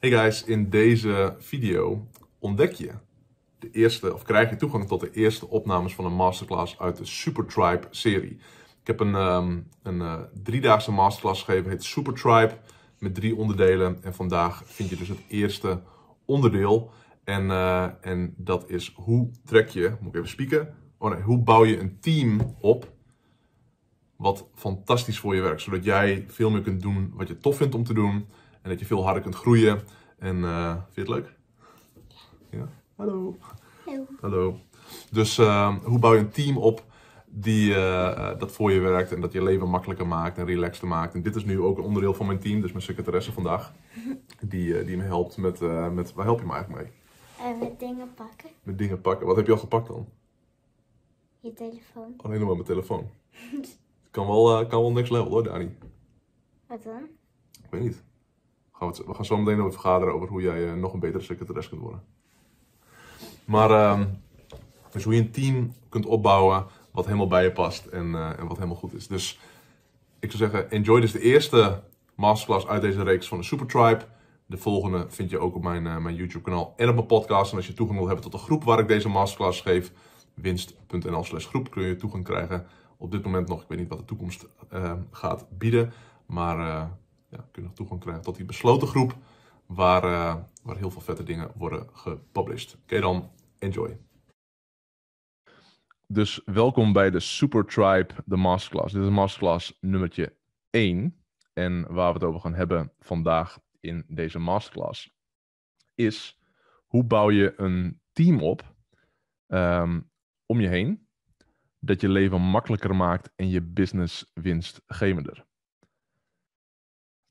Hey guys, in deze video ontdek je de eerste, of krijg je toegang tot de eerste opnames van een masterclass uit de Super Tribe serie. Ik heb een, ehm, een eh, driedaagse masterclass gegeven, heet Super Tribe, met drie onderdelen. En vandaag vind je dus het eerste onderdeel. En, eh, en dat is hoe trek je, moet ik even spieken, oh nee, hoe bouw je een team op wat fantastisch voor je werkt. Zodat jij veel meer kunt doen wat je tof vindt om te doen en dat je veel harder kunt groeien. En uh, vind je het leuk? Ja. Hallo. Hallo. Hallo. Dus eh, hoe bouw je een team op die eh, dat voor je werkt en dat je leven makkelijker maakt en relaxter maakt. En dit is nu ook een onderdeel van mijn team, dus mijn secretaresse vandaag, die, die me helpt met, met, waar help je me eigenlijk mee? met dingen pakken. Met dingen pakken. Wat heb je al gepakt dan? Je telefoon. Alleen oh, nog maar mijn telefoon. kan, wel, kan wel next level hoor, Dani. Wat dan? Ik weet niet we, gaan zo meteen over vergaderen over hoe jij eh, nog een betere secretaris kunt worden. Maar ehm, dus hoe je een team kunt opbouwen wat helemaal bij je past en, eh, en wat helemaal goed is. Dus ik zou zeggen, enjoy dus de eerste masterclass uit deze reeks van de Super Tribe. De volgende vind je ook op mijn, eh, mijn YouTube kanaal en op mijn podcast. En als je toegang wilt hebben tot de groep waar ik deze masterclass geef, winst.nl slash groep kun je toegang krijgen. Op dit moment nog, ik weet niet wat de toekomst gaat bieden. Maar ja, kunnen toegang krijgen tot die besloten groep. Waar, eh, waar heel veel vette dingen worden gepublished. Oké dan, enjoy. Dus welkom bij de Super Tribe, de Masterclass. Dit is Masterclass nummertje 1. En waar we het over gaan hebben vandaag in deze Masterclass is hoe bouw je een team op ehm, om je heen dat je leven makkelijker maakt en je business winstgevender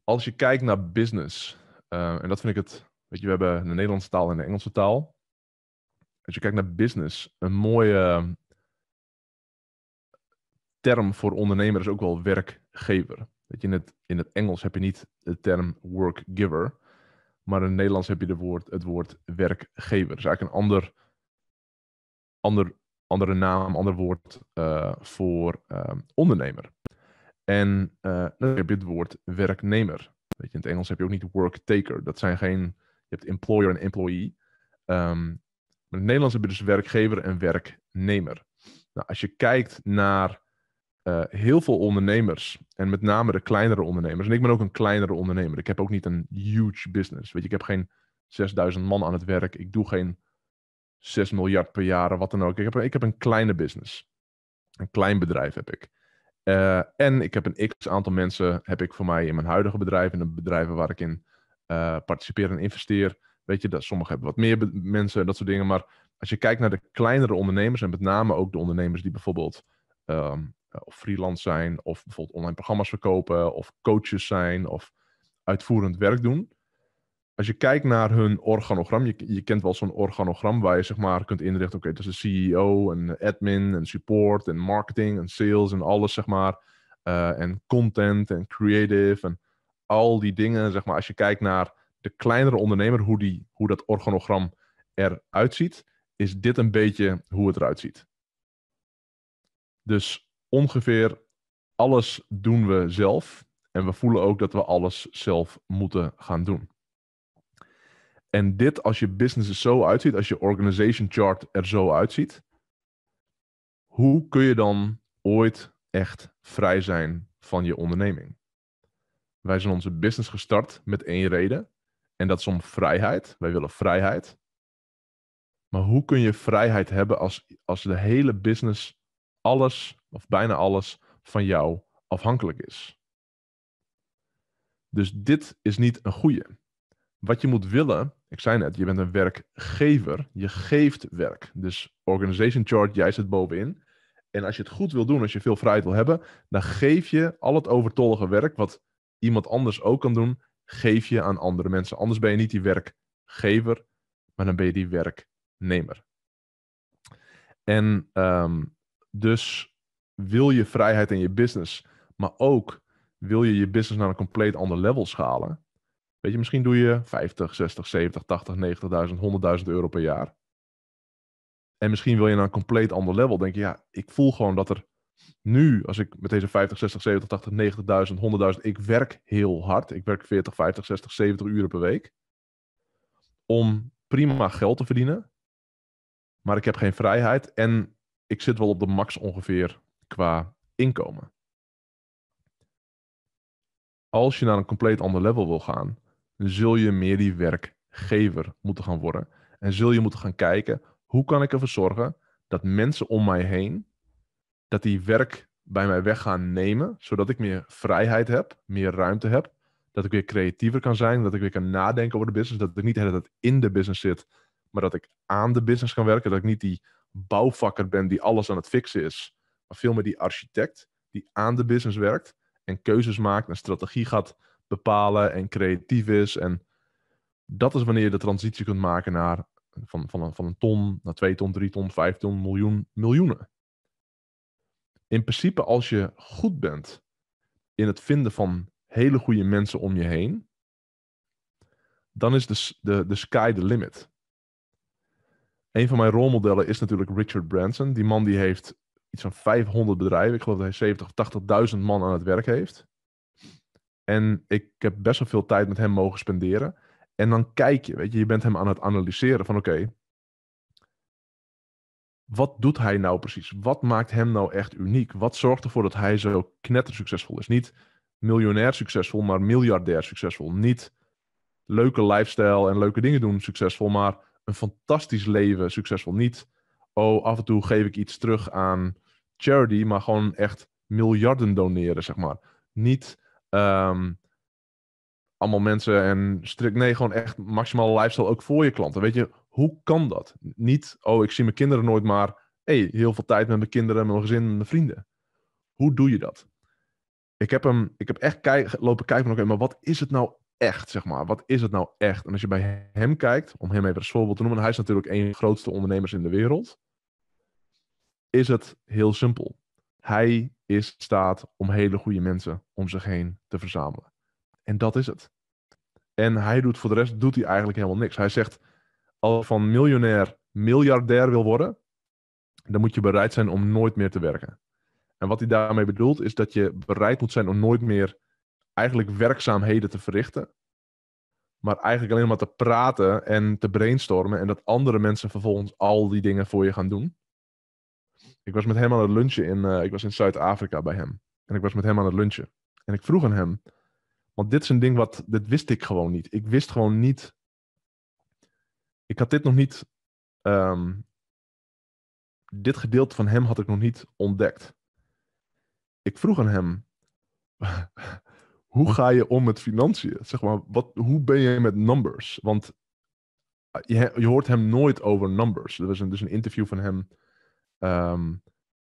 als je kijkt naar business, eh, en dat vind ik het, weet je, we hebben de Nederlandse taal en de Engelse taal. Als je kijkt naar business, een mooie ehm, term voor ondernemer is ook wel werkgever. Weet je, in het, in het Engels heb je niet de term workgiver, maar in het Nederlands heb je de woord, het woord werkgever. Dat is eigenlijk een ander, ander, andere naam, ander woord eh, voor uh, ondernemer. En uh, dan heb je het woord werknemer. Weet je, in het Engels heb je ook niet worktaker. Dat zijn geen, je hebt employer en employee. Um, maar in het Nederlands heb je dus werkgever en werknemer. Nou, als je kijkt naar eh, heel veel ondernemers, en met name de kleinere ondernemers, en ik ben ook een kleinere ondernemer, ik heb ook niet een huge business. Weet je, ik heb geen 6000 man aan het werk, ik doe geen 6 miljard per jaar of wat dan ook. Ik heb, ik heb een kleine business. Een klein bedrijf heb ik. Eh, en ik heb een x aantal mensen heb ik voor mij in mijn huidige bedrijf, in de bedrijven waar ik in uh, participeer en investeer. Weet je, dat, sommigen hebben wat meer mensen, dat soort dingen. Maar als je kijkt naar de kleinere ondernemers, en met name ook de ondernemers die bijvoorbeeld ehm, of freelance zijn, of bijvoorbeeld online programma's verkopen, of coaches zijn, of uitvoerend werk doen als je kijkt naar hun organogram, je, je kent wel zo'n organogram waar je zeg maar kunt inrichten, oké, dat is een CEO en admin en support en marketing en sales en alles zeg maar. Eh, en content en creative en al die dingen, zeg maar. Als je kijkt naar de kleinere ondernemer, hoe, die, hoe dat organogram eruit ziet, is dit een beetje hoe het eruit ziet. Dus ongeveer alles doen we zelf en we voelen ook dat we alles zelf moeten gaan doen. En dit, als je business er zo uitziet, als je organization chart er zo uitziet, hoe kun je dan ooit echt vrij zijn van je onderneming? Wij zijn onze business gestart met één reden. En dat is om vrijheid. Wij willen vrijheid. Maar hoe kun je vrijheid hebben als, als de hele business alles, of bijna alles, van jou afhankelijk is? Dus dit is niet een goede. Wat je moet willen, ik zei net, je bent een werkgever, je geeft werk. Dus organization chart, jij zit bovenin. En als je het goed wil doen, als je veel vrijheid wil hebben, dan geef je al het overtollige werk, wat iemand anders ook kan doen, geef je aan andere mensen. Anders ben je niet die werkgever, maar dan ben je die werknemer. En ehm, dus wil je vrijheid in je business, maar ook wil je je business naar een compleet ander level schalen, Weet je, misschien doe je 50, 60, 70, 80, 90.000, 100.000 euro per jaar. En misschien wil je naar een compleet ander level. Denk je, ja, ik voel gewoon dat er nu, als ik met deze 50, 60, 70, 80, 90.000, 100.000, ik werk heel hard. Ik werk 40, 50, 60, 70 uren per week. Om prima geld te verdienen. Maar ik heb geen vrijheid en ik zit wel op de max ongeveer qua inkomen. Als je naar een compleet ander level wil gaan, zul je meer die werkgever moeten gaan worden. En zul je moeten gaan kijken, hoe kan ik ervoor zorgen dat mensen om mij heen, dat die werk bij mij weg gaan nemen, zodat ik meer vrijheid heb, meer ruimte heb, dat ik weer creatiever kan zijn, dat ik weer kan nadenken over de business, dat ik niet hele in de business zit, maar dat ik aan de business kan werken, dat ik niet die bouwvakker ben die alles aan het fixen is, maar veel meer die architect die aan de business werkt en keuzes maakt en strategie gaat bepalen en creatief is. En dat is wanneer je de transitie kunt maken naar van, van, een, van een ton naar twee ton, drie ton, vijf ton, miljoen, miljoenen. In principe, als je goed bent in het vinden van hele goede mensen om je heen, dan is de, de, de sky the limit. Een van mijn rolmodellen is natuurlijk Richard Branson. Die man die heeft iets van 500 bedrijven. Ik geloof dat hij 70 of 80.000 man aan het werk heeft. En ik heb best wel veel tijd met hem mogen spenderen. En dan kijk je, weet je, je bent hem aan het analyseren van oké, wat doet hij nou precies? Wat maakt hem nou echt uniek? Wat zorgt ervoor dat hij zo knetter succesvol is? Niet miljonair succesvol, maar miljardair succesvol. Niet leuke lifestyle en leuke dingen doen succesvol, maar een fantastisch leven succesvol. Niet, oh, af en toe geef ik iets terug aan charity, maar gewoon echt miljarden doneren, zeg maar. Niet Um, allemaal mensen en strikt. Nee, gewoon echt maximale lifestyle ook voor je klanten. Weet je, hoe kan dat? Niet, oh, ik zie mijn kinderen nooit, maar hey, heel veel tijd met mijn kinderen, met mijn gezin, met mijn vrienden. Hoe doe je dat? Ik heb, hem, ik heb echt kijk, lopen kijken van, oké, maar wat is het nou echt, zeg maar? Wat is het nou echt? En als je bij hem kijkt, om hem even als voorbeeld te noemen, hij is natuurlijk een van de grootste ondernemers in de wereld, is het heel simpel. Hij is staat om hele goede mensen om zich heen te verzamelen. En dat is het. En hij doet voor de rest doet hij eigenlijk helemaal niks. Hij zegt, als je van miljonair miljardair wil worden, dan moet je bereid zijn om nooit meer te werken. En wat hij daarmee bedoelt is dat je bereid moet zijn om nooit meer eigenlijk werkzaamheden te verrichten, maar eigenlijk alleen maar te praten en te brainstormen en dat andere mensen vervolgens al die dingen voor je gaan doen. Ik was met hem aan het lunchen in, eh, ik was in Zuid-Afrika bij hem. En ik was met hem aan het lunchen. En ik vroeg aan hem, want dit is een ding wat, dit wist ik gewoon niet. Ik wist gewoon niet, ik had dit nog niet, ehm, dit gedeelte van hem had ik nog niet ontdekt. Ik vroeg aan hem, hoe ga je om met financiën? Zeg maar, wat, hoe ben je met numbers? Want eh, je, je hoort hem nooit over numbers. Er was dus een interview van hem Ehm,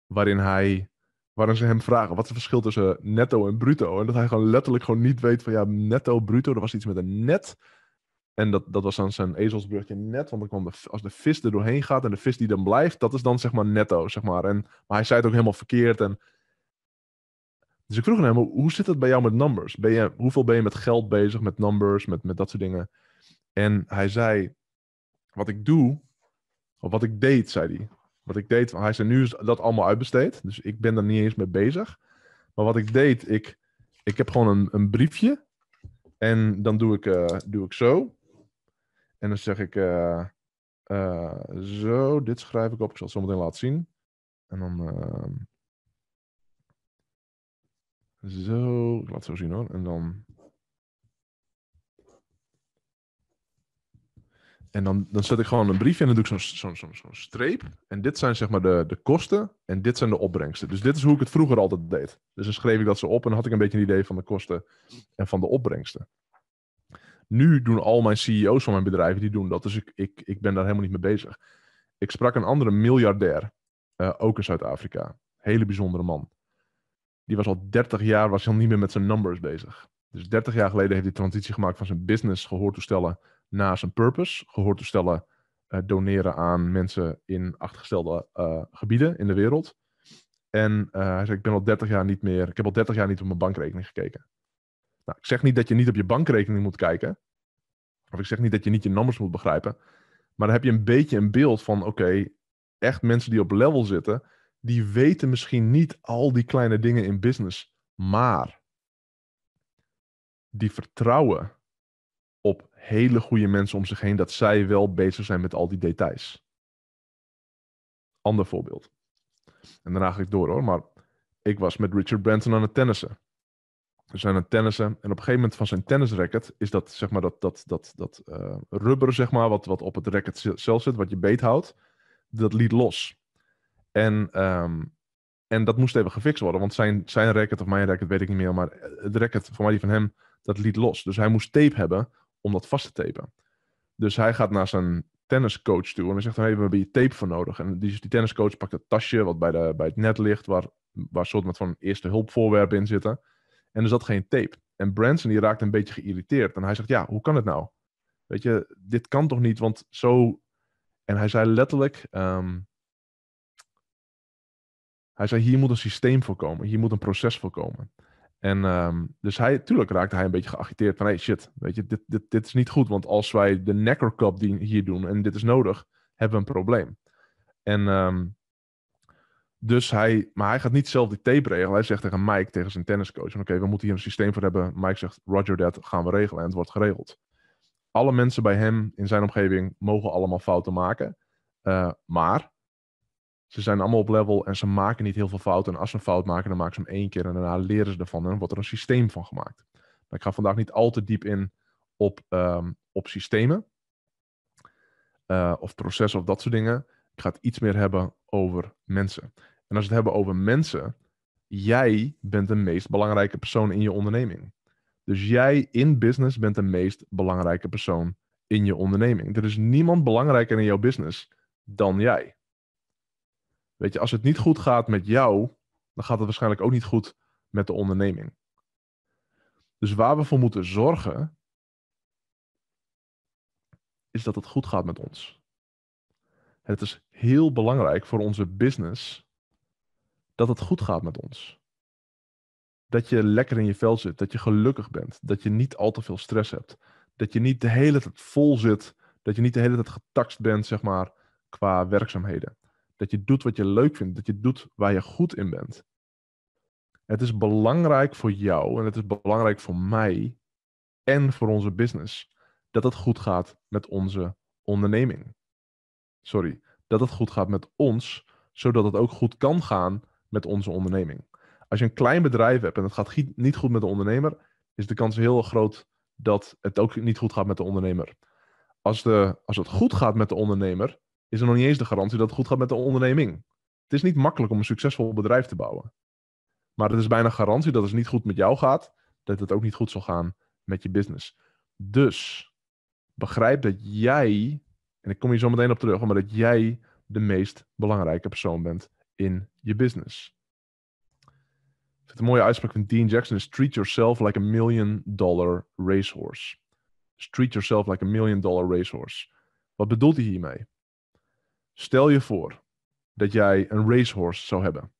waarin hij waarin ze hem vragen wat is het verschil tussen netto en bruto. En dat hij gewoon letterlijk gewoon niet weet van ja, netto, bruto, er was iets met een net. En dat, dat was dan zijn ezelsbrugje net, want dan kwam de, als de vis er doorheen gaat en de vis die dan blijft, dat is dan zeg maar netto, zeg maar. En, maar hij zei het ook helemaal verkeerd. En... Dus ik vroeg hem, hoe zit het bij jou met numbers? Ben je, hoeveel ben je met geld bezig, met numbers, met, met dat soort dingen? En hij zei, wat ik doe, of wat ik deed, zei hij, wat ik deed, hij zei nu is dat allemaal uitbesteed. Dus ik ben daar niet eens mee bezig. Maar wat ik deed, ik, ik heb gewoon een, een briefje. En dan doe ik, eh, doe ik zo. En dan zeg ik eh, eh, zo, dit schrijf ik op. Ik zal het zo meteen laten zien. En dan ehm, zo, ik laat het zo zien hoor. En dan En dan, dan zet ik gewoon een briefje en dan doe ik zo'n streep. En dit zijn zeg maar de, de kosten en dit zijn de opbrengsten. Dus dit is hoe ik het vroeger altijd deed. Dus dan schreef ik dat zo op en had ik een beetje een idee van de kosten en van de opbrengsten. Nu doen al mijn CEO's van mijn bedrijven, die doen dat. Dus ik, ik, ik ben daar helemaal niet mee bezig. Ik sprak een andere miljardair, eh, ook in Zuid-Afrika. Hele bijzondere man. Die was al 30 jaar, was al niet meer met zijn numbers bezig. Dus 30 jaar geleden heeft hij transitie gemaakt van zijn business gehoortoestellen naast een purpose, gehoord te stellen, eh, doneren aan mensen in achtergestelde eh, gebieden in de wereld. En eh, hij zei, ik ben al 30 jaar niet meer, ik heb al 30 jaar niet op mijn bankrekening gekeken. Nou, ik zeg niet dat je niet op je bankrekening moet kijken. Of ik zeg niet dat je niet je nummers moet begrijpen. Maar dan heb je een beetje een beeld van, oké, echt mensen die op level zitten, die weten misschien niet al die kleine dingen in business. Maar die vertrouwen hele goede mensen om zich heen, dat zij wel bezig zijn met al die details. Ander voorbeeld. En daarna ga ik door hoor, maar ik was met Richard Branson aan het tennissen. We zijn aan het tennissen en op een gegeven moment van zijn tennisracket is dat, zeg maar, dat, dat, dat, dat eh, rubber, zeg maar, wat, wat op het racket zelf zit, wat je beet houdt, dat liet los. En, ehm, en dat moest even gefixt worden, want zijn, zijn racket of mijn racket, weet ik niet meer, maar het racket van mij, die van hem, dat liet los. Dus hij moest tape hebben om dat vast te tapen. Dus hij gaat naar zijn tenniscoach toe en hij zegt hey, we hebben hier tape voor nodig. En die, die tenniscoach pakt het tasje wat bij, de, bij het net ligt, waar, waar soort met van eerste hulpvoorwerpen in zitten. En er zat geen tape. En Branson die raakt een beetje geïrriteerd. En hij zegt, ja, hoe kan het nou? Weet je, dit kan toch niet, want zo... En hij zei letterlijk, ehm, hij zei, hier moet een systeem voor komen. Hier moet een proces voor komen. En um, dus hij, tuurlijk raakte hij een beetje geagiteerd van, hey shit, weet je, dit, dit, dit is niet goed, want als wij de Necker Cup die hier doen en dit is nodig, hebben we een probleem. En um, dus hij, maar hij gaat niet zelf die tape regelen. Hij zegt tegen Mike, tegen zijn tenniscoach, oké, we moeten hier een systeem voor hebben. Mike zegt, roger dat gaan we regelen en het wordt geregeld. Alle mensen bij hem in zijn omgeving mogen allemaal fouten maken, uh, maar ze zijn allemaal op level en ze maken niet heel veel fouten. En als ze een fout maken, dan maken ze hem één keer en daarna leren ze ervan en wordt er een systeem van gemaakt. Maar ik ga vandaag niet al te diep in op, ehm, op systemen eh, of processen of dat soort dingen. Ik ga het iets meer hebben over mensen. En als we het hebben over mensen, jij bent de meest belangrijke persoon in je onderneming. Dus jij in business bent de meest belangrijke persoon in je onderneming. Er is niemand belangrijker in jouw business dan jij. Weet je, als het niet goed gaat met jou, dan gaat het waarschijnlijk ook niet goed met de onderneming. Dus waar we voor moeten zorgen, is dat het goed gaat met ons. Het is heel belangrijk voor onze business dat het goed gaat met ons. Dat je lekker in je vel zit, dat je gelukkig bent, dat je niet al te veel stress hebt, dat je niet de hele tijd vol zit, dat je niet de hele tijd getaxt bent, zeg maar, qua werkzaamheden. Dat je doet wat je leuk vindt. Dat je doet waar je goed in bent. Het is belangrijk voor jou en het is belangrijk voor mij en voor onze business dat het goed gaat met onze onderneming. Sorry, dat het goed gaat met ons, zodat het ook goed kan gaan met onze onderneming. Als je een klein bedrijf hebt en het gaat niet goed met de ondernemer, is de kans heel groot dat het ook niet goed gaat met de ondernemer. Als, de, als het goed gaat met de ondernemer, is er nog niet eens de garantie dat het goed gaat met de onderneming. Het is niet makkelijk om een succesvol bedrijf te bouwen. Maar het is bijna garantie dat als het niet goed met jou gaat, dat het ook niet goed zal gaan met je business. Dus begrijp dat jij, en ik kom hier zo meteen op terug, maar dat jij de meest belangrijke persoon bent in je business. Ik zit een mooie uitspraak van Dean Jackson is treat yourself like a million dollar racehorse. treat yourself like a million dollar racehorse. Wat bedoelt hij hiermee? Stel je voor dat jij een racehorse zou hebben.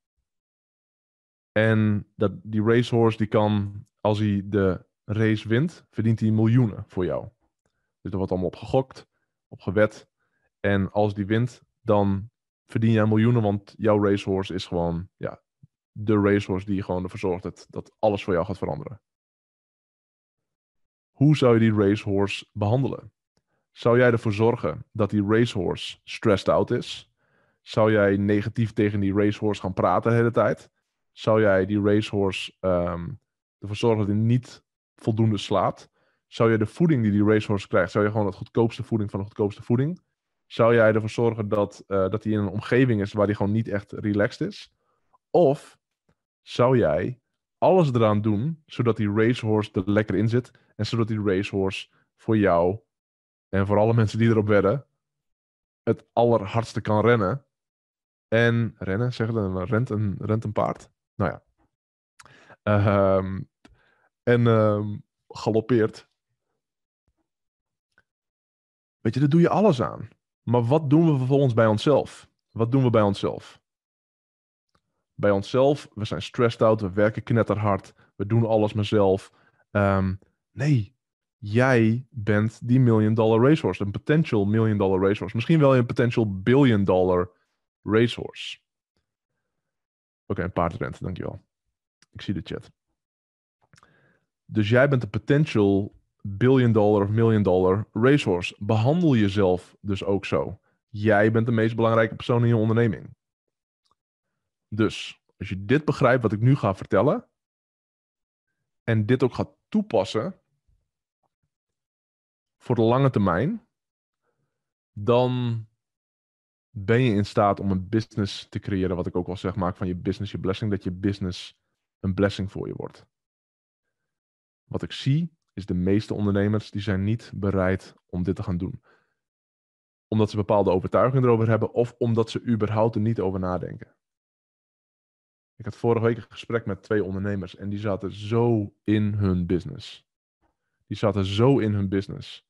En dat die racehorse die kan, als hij de race wint, verdient hij miljoenen voor jou. Dus er wordt allemaal op gegokt, op gewet. En als die wint, dan verdien jij miljoenen, want jouw racehorse is gewoon ja, de racehorse die gewoon ervoor zorgt dat, dat alles voor jou gaat veranderen. Hoe zou je die racehorse behandelen? Zou jij ervoor zorgen dat die racehorse stressed out is? Zou jij negatief tegen die racehorse gaan praten de hele tijd? Zou jij die racehorse ehm, ervoor zorgen dat hij niet voldoende slaapt? Zou jij de voeding die die racehorse krijgt, zou je gewoon het goedkoopste voeding van de goedkoopste voeding? Zou jij ervoor zorgen dat, eh, dat hij in een omgeving is waar hij gewoon niet echt relaxed is? Of zou jij alles eraan doen zodat die racehorse er lekker in zit en zodat die racehorse voor jou en voor alle mensen die erop wedden. Het allerhardste kan rennen. En rennen, zeggen dan, rent een, rent een paard. Nou ja. Ehm, en uh, ehm, galoppeert. Weet je, daar doe je alles aan. Maar wat doen we vervolgens bij onszelf? Wat doen we bij onszelf? Bij onszelf, we zijn stressed out, we werken knetterhard, we doen alles maar zelf. Um, ehm, nee, jij bent die million dollar racehorse. Een potential million dollar racehorse. Misschien wel een potential billion dollar racehorse. Oké, okay, een paardrente, dankjewel. Ik zie de chat. Dus jij bent een potential billion dollar of million dollar racehorse. Behandel jezelf dus ook zo. Jij bent de meest belangrijke persoon in je onderneming. Dus als je dit begrijpt wat ik nu ga vertellen en dit ook gaat toepassen, voor de lange termijn, dan ben je in staat om een business te creëren. Wat ik ook al zeg, maak van je business je blessing. Dat je business een blessing voor je wordt. Wat ik zie, is de meeste ondernemers die zijn niet bereid om dit te gaan doen. Omdat ze bepaalde overtuigingen erover hebben of omdat ze überhaupt er niet over nadenken. Ik had vorige week een gesprek met twee ondernemers en die zaten zo in hun business. Die zaten zo in hun business.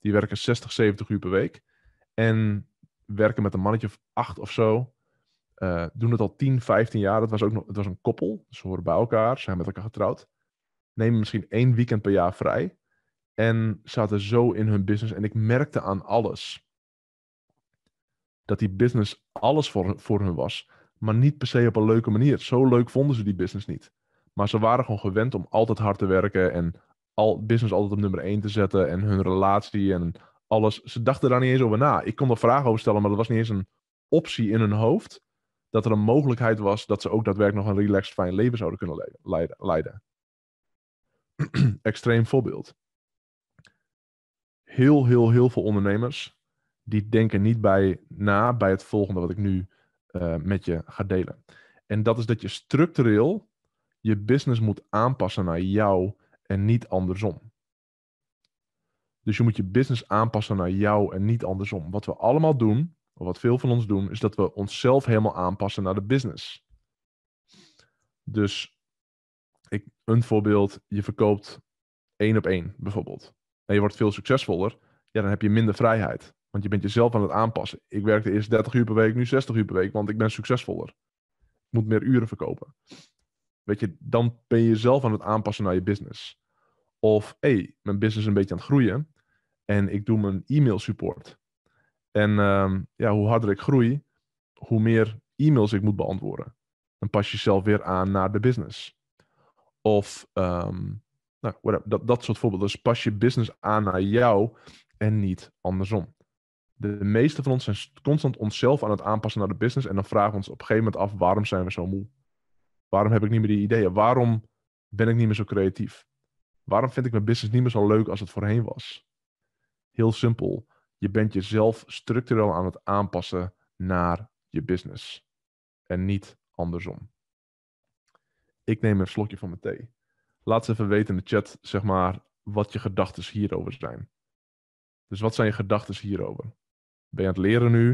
Die werken 60, 70 uur per week. En werken met een mannetje of acht of zo. Uh, doen het al 10, 15 jaar. Het was ook nog, het was een koppel. Dus ze horen bij elkaar, ze zijn met elkaar getrouwd. Nemen misschien één weekend per jaar vrij. En zaten zo in hun business. En ik merkte aan alles dat die business alles voor, voor hun was. Maar niet per se op een leuke manier. Zo leuk vonden ze die business niet. Maar ze waren gewoon gewend om altijd hard te werken en al business altijd op nummer 1 te zetten en hun relatie en alles. Ze dachten daar niet eens over na. Ik kon er vragen over stellen, maar dat was niet eens een optie in hun hoofd. Dat er een mogelijkheid was dat ze ook daadwerkelijk nog een relaxed, fijn leven zouden kunnen leiden. Extreem voorbeeld. Heel, heel, heel veel ondernemers die denken niet bij na bij het volgende wat ik nu eh, met je ga delen. En dat is dat je structureel je business moet aanpassen naar jouw en niet andersom. Dus je moet je business aanpassen naar jou en niet andersom. Wat we allemaal doen, of wat veel van ons doen, is dat we onszelf helemaal aanpassen naar de business. Dus ik, een voorbeeld, je verkoopt één op één bijvoorbeeld. En je wordt veel succesvoller, ja, dan heb je minder vrijheid. Want je bent jezelf aan het aanpassen. Ik werkte eerst 30 uur per week, nu 60 uur per week, want ik ben succesvoller. Ik moet meer uren verkopen. Weet je, dan ben je jezelf aan het aanpassen naar je business. Of hey, mijn business is een beetje aan het groeien en ik doe mijn e-mail support. En ehm, ja, hoe harder ik groei, hoe meer e-mails ik moet beantwoorden. Dan pas je jezelf weer aan naar de business. Of ehm, nou, dat, dat soort voorbeelden. Dus pas je business aan naar jou en niet andersom. De meeste van ons zijn constant onszelf aan het aanpassen naar de business. En dan vragen we ons op een gegeven moment af: waarom zijn we zo moe? Waarom heb ik niet meer die ideeën? Waarom ben ik niet meer zo creatief? Waarom vind ik mijn business niet meer zo leuk als het voorheen was? Heel simpel. Je bent jezelf structureel aan het aanpassen naar je business. En niet andersom. Ik neem een slokje van mijn thee. Laat eens even weten in de chat, zeg maar, wat je gedachten hierover zijn. Dus wat zijn je gedachten hierover? Ben je aan het leren nu?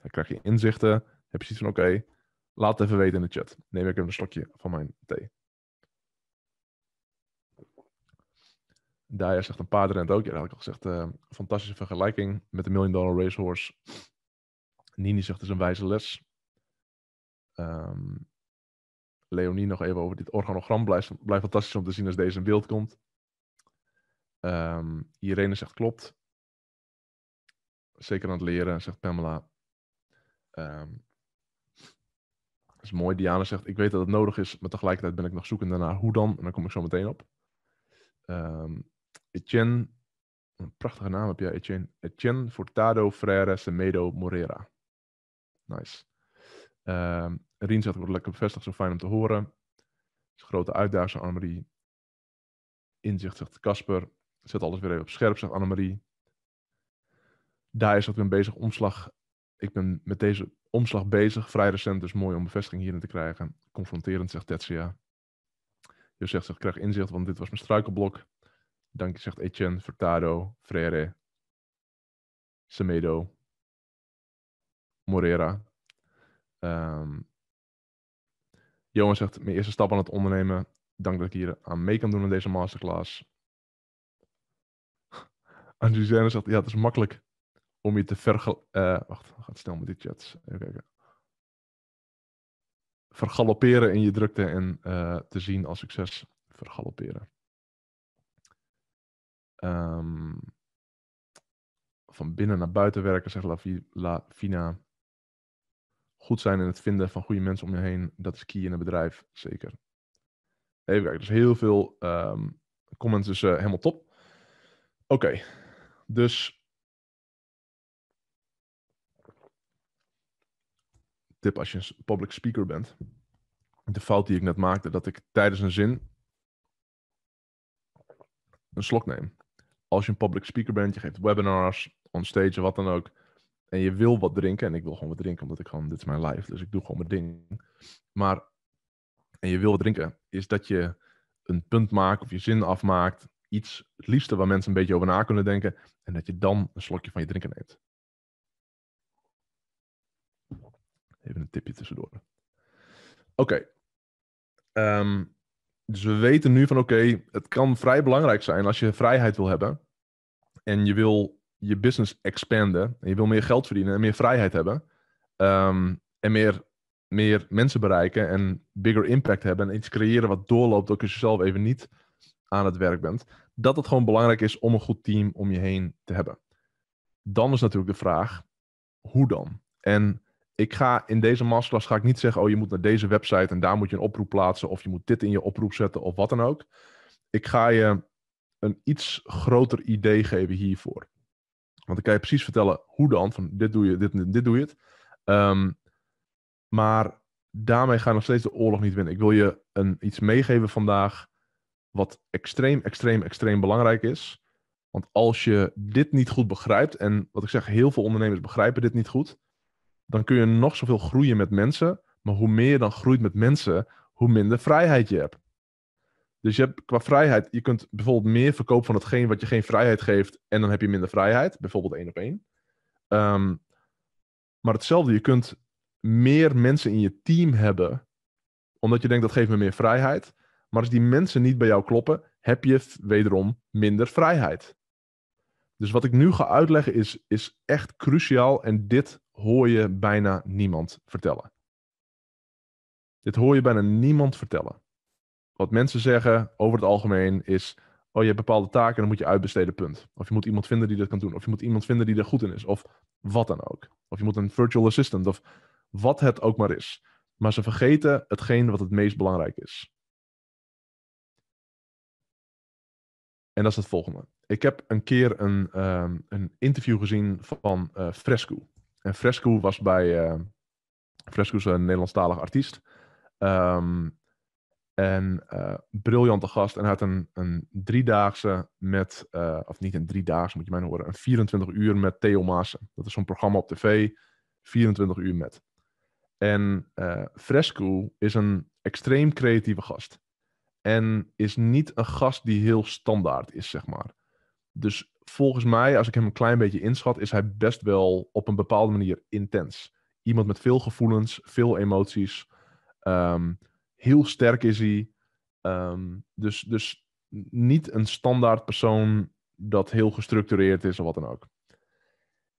Dan krijg je inzichten. Heb je zoiets van, oké, laat het even weten in de chat. Neem ik even een slokje van mijn thee. Daya zegt een paar het ook. Ja, dat had ik al gezegd. Uh, fantastische vergelijking met de Million Dollar Racehorse. Nini zegt is een wijze les. Ehm, Leonie nog even over dit organogram. Blijft, fantastisch om te zien als deze in beeld komt. Um, Irene zegt klopt. Zeker aan het leren, zegt Pamela. dat ehm, is mooi. Diana zegt, ik weet dat het nodig is, maar tegelijkertijd ben ik nog zoekende naar hoe dan. En daar kom ik zo meteen op. Etienne, een prachtige naam heb jij, Etienne. Etienne Furtado Frere Semedo Morera. Nice. Um, Rien zegt, wordt lekker bevestigd, zo fijn om te horen. Is grote uitdaging, Annemarie. Inzicht, zegt Casper. Zet alles weer even op scherp, zegt Annemarie. Daar is dat ik ben bezig omslag. Ik ben met deze omslag bezig, vrij recent, dus mooi om bevestiging hierin te krijgen. Confronterend, zegt Tetsia. Je zegt, ik krijg inzicht, want dit was mijn struikelblok. Dank je, zegt Etienne, Furtado, Freire, Semedo, Morera. Um, ehm, Johan zegt, mijn eerste stap aan het ondernemen. Dank dat ik hier aan mee kan doen in deze masterclass. En Suzanne zegt, ja, het is makkelijk om je te eh, Wacht, Uh, wacht, gaat snel met die chats. Even kijken. Vergalopperen in je drukte en eh, te zien als succes. Vergalopperen. Ehm, van binnen naar buiten werken, zegt Lavina. Goed zijn in het vinden van goede mensen om je heen, dat is key in een bedrijf, zeker. Even kijken, dus heel veel ehm, comments, dus eh, helemaal top. Oké, dus tip als je een public speaker bent. De fout die ik net maakte, dat ik tijdens een zin een slok neem als je een public speaker bent, je geeft webinars, onstage en wat dan ook. En je wil wat drinken. En ik wil gewoon wat drinken, omdat ik gewoon, dit is mijn life. Dus ik doe gewoon mijn ding. Maar, en je wil wat drinken, is dat je een punt maakt of je zin afmaakt. Iets, het liefste waar mensen een beetje over na kunnen denken. En dat je dan een slokje van je drinken neemt. Even een tipje tussendoor. Oké. Okay. Ehm, dus we weten nu van oké, het kan vrij belangrijk zijn als je vrijheid wil hebben. En je wil je business expanden. En je wil meer geld verdienen en meer vrijheid hebben. Ehm, en meer, meer mensen bereiken en bigger impact hebben. En iets creëren wat doorloopt ook als je zelf even niet aan het werk bent. Dat het gewoon belangrijk is om een goed team om je heen te hebben. Dan is natuurlijk de vraag, hoe dan? En ik ga in deze masterclass ga ik niet zeggen, oh je moet naar deze website en daar moet je een oproep plaatsen of je moet dit in je oproep zetten of wat dan ook. Ik ga je een iets groter idee geven hiervoor. Want dan kan je precies vertellen hoe dan, van dit doe je, dit, dit, dit doe je het. Ehm, maar daarmee ga je nog steeds de oorlog niet winnen. Ik wil je een, iets meegeven vandaag wat extreem, extreem, extreem belangrijk is. Want als je dit niet goed begrijpt, en wat ik zeg, heel veel ondernemers begrijpen dit niet goed, dan kun je nog zoveel groeien met mensen. Maar hoe meer dan groeit met mensen, hoe minder vrijheid je hebt. Dus je hebt qua vrijheid, je kunt bijvoorbeeld meer verkopen van hetgeen wat je geen vrijheid geeft. En dan heb je minder vrijheid, bijvoorbeeld één op één. Ehm, maar hetzelfde, je kunt meer mensen in je team hebben, omdat je denkt dat geeft me meer vrijheid. Maar als die mensen niet bij jou kloppen, heb je wederom minder vrijheid. Dus wat ik nu ga uitleggen is, is echt cruciaal en dit hoor je bijna niemand vertellen. Dit hoor je bijna niemand vertellen. Wat mensen zeggen over het algemeen is: oh, je hebt bepaalde taken en dan moet je uitbesteden, punt. Of je moet iemand vinden die dat kan doen. Of je moet iemand vinden die er goed in is. Of wat dan ook. Of je moet een virtual assistant of wat het ook maar is. Maar ze vergeten hetgeen wat het meest belangrijk is. En dat is het volgende. Ik heb een keer een, ehm, een interview gezien van uh, eh, Fresco. En Fresco was bij... Eh, Fresco is een Nederlandstalig artiest. Ehm, en eh, briljante gast. En hij had een, een driedaagse met, eh, of niet een driedaagse moet je mij horen, een 24 uur met Theo Maassen. Dat is zo'n programma op tv, 24 uur met. En uh, Fresco is een extreem creatieve gast. En is niet een gast die heel standaard is, zeg maar. Dus volgens mij, als ik hem een klein beetje inschat, is hij best wel op een bepaalde manier intens. Iemand met veel gevoelens, veel emoties. Ehm, heel sterk is hij. Ehm, dus, dus niet een standaard persoon dat heel gestructureerd is of wat dan ook.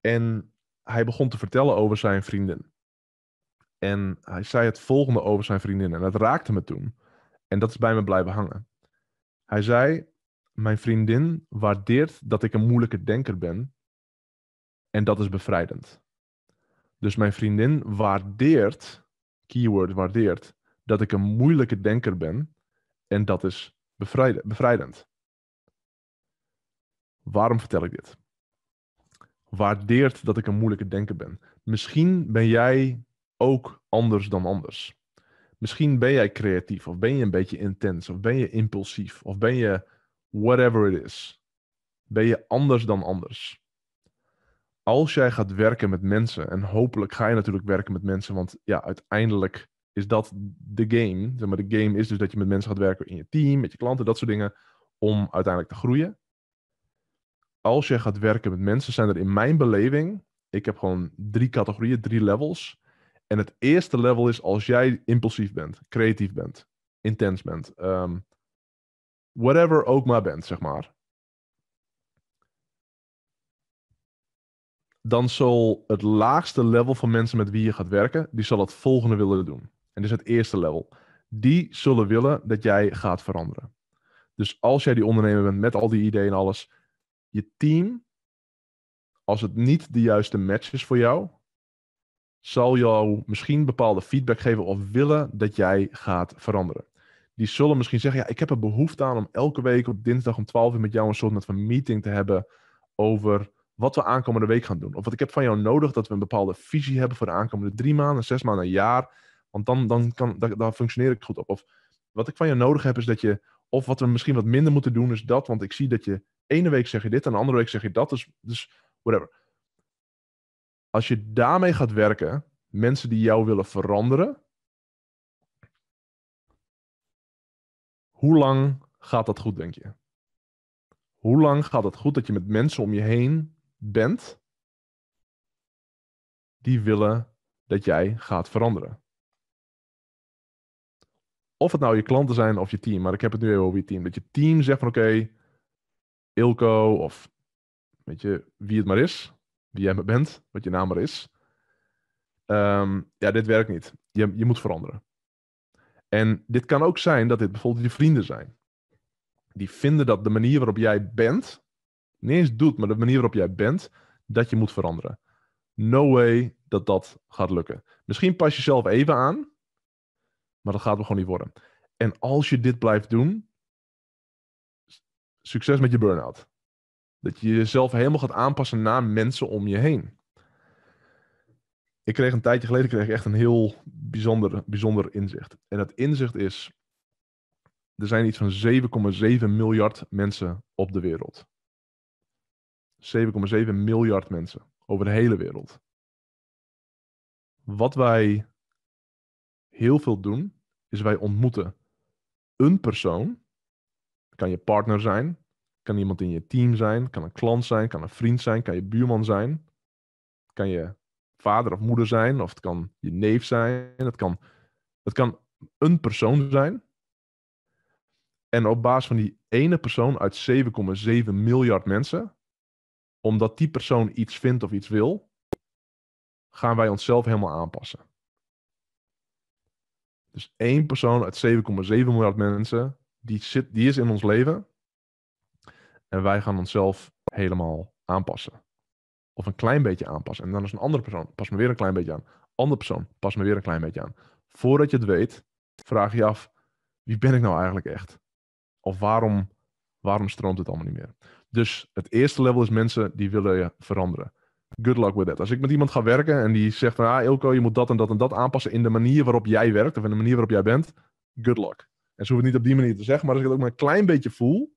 En hij begon te vertellen over zijn vriendin. En hij zei het volgende over zijn vriendin. En dat raakte me toen. En dat is bij me blijven hangen. Hij zei: mijn vriendin waardeert dat ik een moeilijke denker ben. En dat is bevrijdend. Dus mijn vriendin waardeert, keyword waardeert, dat ik een moeilijke denker ben. En dat is bevrijdend. Waarom vertel ik dit? Waardeert dat ik een moeilijke denker ben. Misschien ben jij ook anders dan anders. Misschien ben jij creatief, of ben je een beetje intens, of ben je impulsief, of ben je whatever it is, ben je anders dan anders. Als jij gaat werken met mensen, en hopelijk ga je natuurlijk werken met mensen, want ja, uiteindelijk is dat de game. Zeg maar, de game is dus dat je met mensen gaat werken in je team, met je klanten, dat soort dingen, om uiteindelijk te groeien. Als jij gaat werken met mensen, zijn er in mijn beleving, ik heb gewoon drie categorieën, drie levels. En het eerste level is als jij impulsief bent, creatief bent, intens bent, ehm, whatever ook maar bent, zeg maar. Dan zal het laagste level van mensen met wie je gaat werken, die zal het volgende willen doen. En dus het eerste level. Die zullen willen dat jij gaat veranderen. Dus als jij die ondernemer bent met al die ideeën en alles, je team, als het niet de juiste match is voor jou, zal jou misschien bepaalde feedback geven of willen dat jij gaat veranderen die zullen misschien zeggen, ja, ik heb er behoefte aan om elke week op dinsdag om 12 uur met jou een soort van meeting te hebben over wat we aankomende week gaan doen. Of wat ik heb van jou nodig dat we een bepaalde visie hebben voor de aankomende drie maanden, zes maanden, een jaar. Want dan, dan kan, daar, daar functioneer ik goed op. Of wat ik van jou nodig heb is dat je, of wat we misschien wat minder moeten doen is dat, want ik zie dat je ene week zeg je dit en de andere week zeg je dat, dus, dus whatever. Als je daarmee gaat werken, mensen die jou willen veranderen, Hoe lang gaat dat goed, denk je? Hoe lang gaat het goed dat je met mensen om je heen bent die willen dat jij gaat veranderen? Of het nou je klanten zijn of je team, maar ik heb het nu even over je team. Dat je team zegt van oké, Ilko of weet je, wie het maar is, wie jij maar bent, wat je naam maar is. Ehm, ja, dit werkt niet. Je, je moet veranderen. En dit kan ook zijn dat dit bijvoorbeeld je vrienden zijn. Die vinden dat de manier waarop jij bent, niet eens doet, maar de manier waarop jij bent, dat je moet veranderen. No way dat dat gaat lukken. Misschien pas jezelf even aan, maar dat gaat er gewoon niet worden. En als je dit blijft doen, succes met je burn-out. Dat je jezelf helemaal gaat aanpassen naar mensen om je heen ik kreeg een tijdje geleden kreeg ik echt een heel bijzonder, bijzonder inzicht. En dat inzicht is, er zijn iets van 7,7 miljard mensen op de wereld. 7,7 miljard mensen over de hele wereld. Wat wij heel veel doen, is wij ontmoeten een persoon. Kan je partner zijn, kan iemand in je team zijn, kan een klant zijn, kan een vriend zijn, kan je buurman zijn, kan je vader of moeder zijn, of het kan je neef zijn, het kan, het kan een persoon zijn. En op basis van die ene persoon uit 7,7 miljard mensen, omdat die persoon iets vindt of iets wil, gaan wij onszelf helemaal aanpassen. Dus één persoon uit 7,7 miljard mensen, die, zit, die is in ons leven. En wij gaan onszelf helemaal aanpassen of een klein beetje aanpassen En dan is een andere persoon, pas me weer een klein beetje aan. Andere persoon, pas me weer een klein beetje aan. Voordat je het weet, vraag je af, wie ben ik nou eigenlijk echt? Of waarom, waarom stroomt het allemaal niet meer? Dus het eerste level is mensen die willen je veranderen. Good luck with that. Als ik met iemand ga werken en die zegt van, ah Ilko, je moet dat en dat en dat aanpassen in de manier waarop jij werkt of in de manier waarop jij bent, good luck. En ze hoeven het niet op die manier te zeggen, maar als ik het ook maar een klein beetje voel,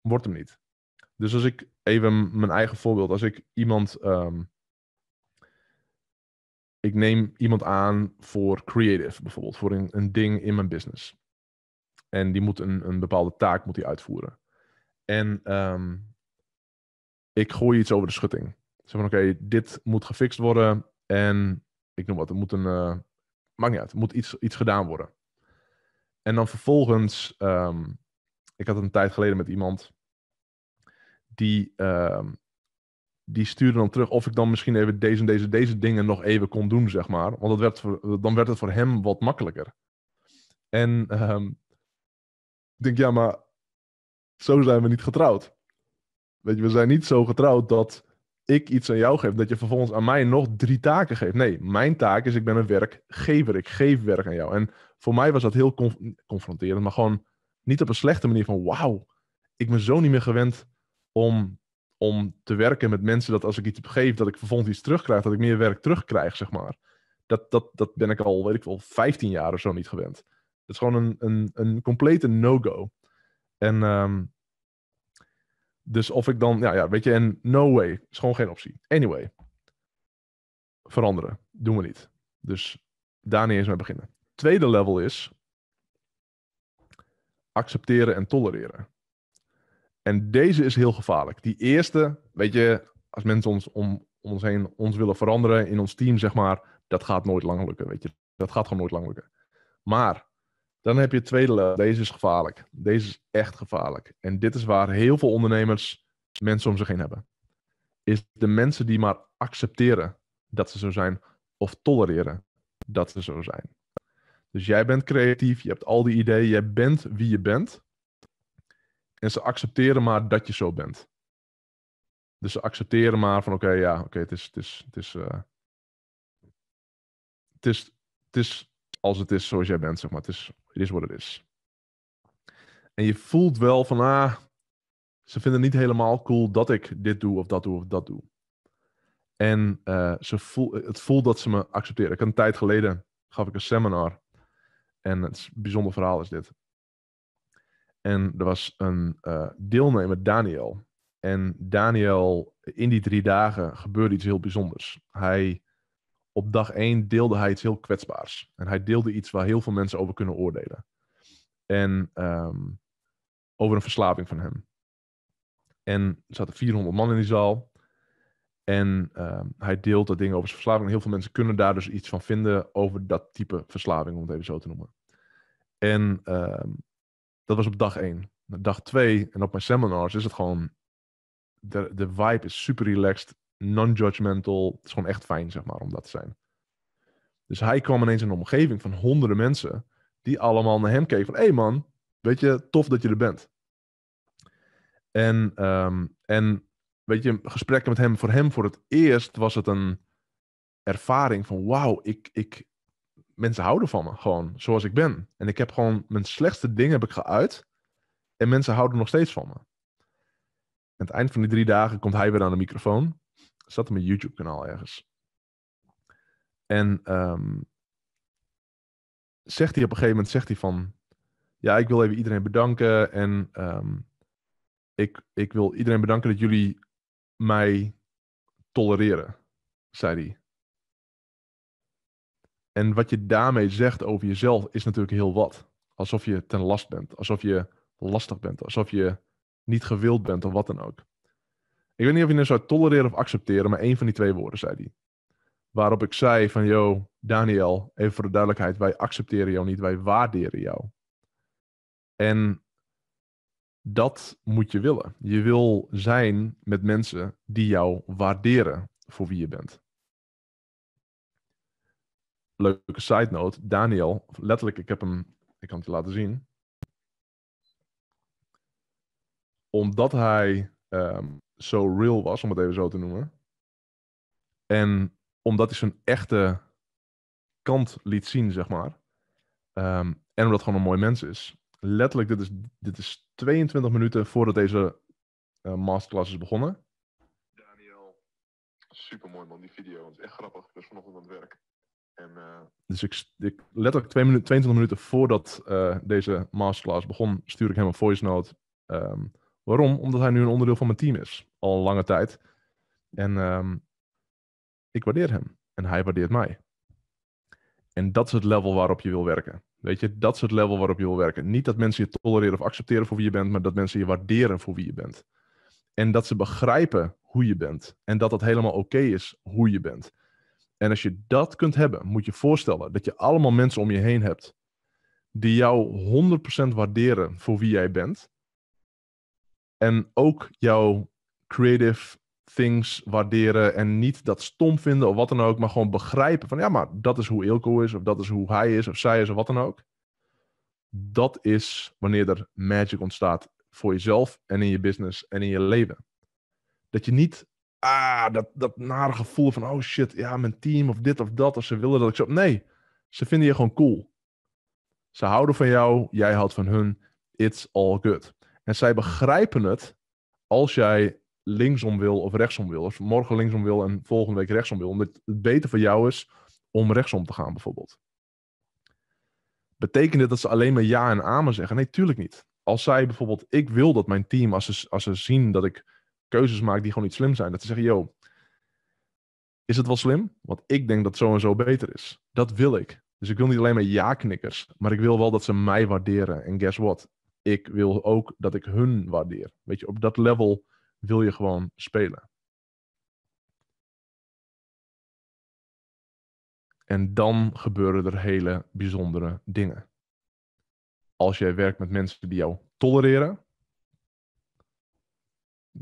wordt hem niet. Dus als ik even mijn eigen voorbeeld, als ik iemand. Ehm, ik neem iemand aan voor creative bijvoorbeeld, voor een, een ding in mijn business. En die moet een, een bepaalde taak moet die uitvoeren. En ehm, ik gooi iets over de schutting. Zeg van oké, dit moet gefixt worden. En ik noem wat, er moet een. Uh, maakt niet uit, er moet iets, iets gedaan worden. En dan vervolgens, ehm, ik had het een tijd geleden met iemand die, ehm, die stuurde dan terug of ik dan misschien even deze en deze, deze dingen nog even kon doen, zeg maar. Want dat werd dan werd het voor hem wat makkelijker. En ehm, ik denk, ja, maar zo zijn we niet getrouwd. Weet je, we zijn niet zo getrouwd dat ik iets aan jou geef, dat je vervolgens aan mij nog drie taken geeft. Nee, mijn taak is, ik ben een werkgever, ik geef werk aan jou. En voor mij was dat heel confronterend, maar gewoon niet op een slechte manier van, wauw, ik ben zo niet meer gewend om, om te werken met mensen dat als ik iets geef, dat ik vervolgens iets terugkrijg, dat ik meer werk terugkrijg, zeg maar. Dat, dat, dat ben ik al, weet ik wel, 15 jaar of zo niet gewend. Dat is gewoon een, een, een complete no-go. En ehm, dus of ik dan, ja, ja, weet je, en no way, is gewoon geen optie. Anyway, veranderen, doen we niet. Dus daar niet eens mee beginnen. Tweede level is accepteren en tolereren. En deze is heel gevaarlijk. Die eerste, weet je, als mensen ons om, om ons heen ons willen veranderen in ons team, zeg maar, dat gaat nooit lang lukken, weet je. Dat gaat gewoon nooit lang lukken. Maar dan heb je het tweede level. Deze is gevaarlijk. Deze is echt gevaarlijk. En dit is waar heel veel ondernemers mensen om zich heen hebben. Is de mensen die maar accepteren dat ze zo zijn of tolereren dat ze zo zijn. Dus jij bent creatief, je hebt al die ideeën, jij bent wie je bent. En ze accepteren maar dat je zo bent. Dus ze accepteren maar van oké, ja, oké, het is. Het is, het is, eh, het is, het is als het is zoals jij bent, zeg maar. Het is, het is wat het is. En je voelt wel van, ah, ze vinden het niet helemaal cool dat ik dit doe of dat doe of dat doe. En eh, ze voel, het voelt dat ze me accepteren. Ik had een tijd geleden, gaf ik een seminar. En het is bijzonder verhaal is dit. En er was een eh, deelnemer, Daniel. En Daniel, in die drie dagen gebeurde iets heel bijzonders. Hij, op dag één deelde hij iets heel kwetsbaars. En hij deelde iets waar heel veel mensen over kunnen oordelen. En ehm, over een verslaving van hem. En er zaten 400 man in die zaal. En ehm, hij deelt dat ding over zijn verslaving. En heel veel mensen kunnen daar dus iets van vinden over dat type verslaving, om het even zo te noemen. En um, dat was op dag één. Dag twee en op mijn seminars is het gewoon... De, de vibe is super relaxed, non-judgmental. Het is gewoon echt fijn, zeg maar, om dat te zijn. Dus hij kwam ineens in een omgeving van honderden mensen... die allemaal naar hem keken van... hé hey man, weet je, tof dat je er bent. En, ehm, en weet je, gesprekken met hem, voor hem voor het eerst was het een ervaring van wauw, ik, ik, mensen houden van me, gewoon zoals ik ben. En ik heb gewoon mijn slechtste dingen heb ik geuit. En mensen houden nog steeds van me. Aan het eind van die drie dagen komt hij weer aan de microfoon. zat op mijn YouTube-kanaal ergens. En ehm, zegt hij op een gegeven moment, zegt hij van... Ja, ik wil even iedereen bedanken. En ehm, ik, ik wil iedereen bedanken dat jullie mij tolereren, zei hij. En wat je daarmee zegt over jezelf is natuurlijk heel wat. Alsof je ten last bent, alsof je lastig bent, alsof je niet gewild bent of wat dan ook. Ik weet niet of je het nou zou tolereren of accepteren, maar één van die twee woorden zei hij. Waarop ik zei van, yo, Daniel, even voor de duidelijkheid, wij accepteren jou niet, wij waarderen jou. En dat moet je willen. Je wil zijn met mensen die jou waarderen voor wie je bent leuke side note. Daniel, letterlijk, ik heb hem, ik kan het je laten zien. Omdat hij ehm, zo real was, om het even zo te noemen. En omdat hij zijn echte kant liet zien, zeg maar. Ehm, en omdat het gewoon een mooi mens is. Letterlijk, dit is, dit is 22 minuten voordat deze eh, masterclass is begonnen. Daniel, super mooi man, die video. Het is echt grappig. Dus vanochtend aan het werk. En, eh, Dus ik, ik, letterlijk 22 minuten voordat eh, deze masterclass begon, stuur ik hem een voice note. Ehm, waarom? Omdat hij nu een onderdeel van mijn team is, al een lange tijd. En ehm, ik waardeer hem en hij waardeert mij. En dat is het level waarop je wil werken. Weet je, dat is het level waarop je wil werken. Niet dat mensen je tolereren of accepteren voor wie je bent, maar dat mensen je waarderen voor wie je bent. En dat ze begrijpen hoe je bent. En dat dat helemaal oké is hoe je bent. En als je dat kunt hebben, moet je voorstellen dat je allemaal mensen om je heen hebt die jou 100% waarderen voor wie jij bent. En ook jouw creative things waarderen en niet dat stom vinden of wat dan ook, maar gewoon begrijpen van ja, maar dat is hoe Ilko is of dat is hoe hij is of zij is of wat dan ook. Dat is wanneer er magic ontstaat voor jezelf en in je business en in je leven. Dat je niet ah, dat, dat nare gevoel van, oh shit, ja, mijn team of dit of dat, of ze willen dat ik zo... Nee, ze vinden je gewoon cool. Ze houden van jou, jij houdt van hun. It's all good. En zij begrijpen het als jij linksom wil of rechtsom wil. Of morgen linksom wil en volgende week rechtsom wil. Omdat het beter voor jou is om rechtsom te gaan, bijvoorbeeld. Betekent dit dat ze alleen maar ja en amen zeggen? Nee, tuurlijk niet. Als zij bijvoorbeeld, ik wil dat mijn team, als ze, als ze zien dat ik keuzes maakt die gewoon niet slim zijn. Dat ze zeggen, yo, is het wel slim? Want ik denk dat zo en zo beter is. Dat wil ik. Dus ik wil niet alleen maar ja-knikkers, maar ik wil wel dat ze mij waarderen. En guess what? Ik wil ook dat ik hun waardeer. Weet je, op dat level wil je gewoon spelen. En dan gebeuren er hele bijzondere dingen. Als jij werkt met mensen die jou tolereren,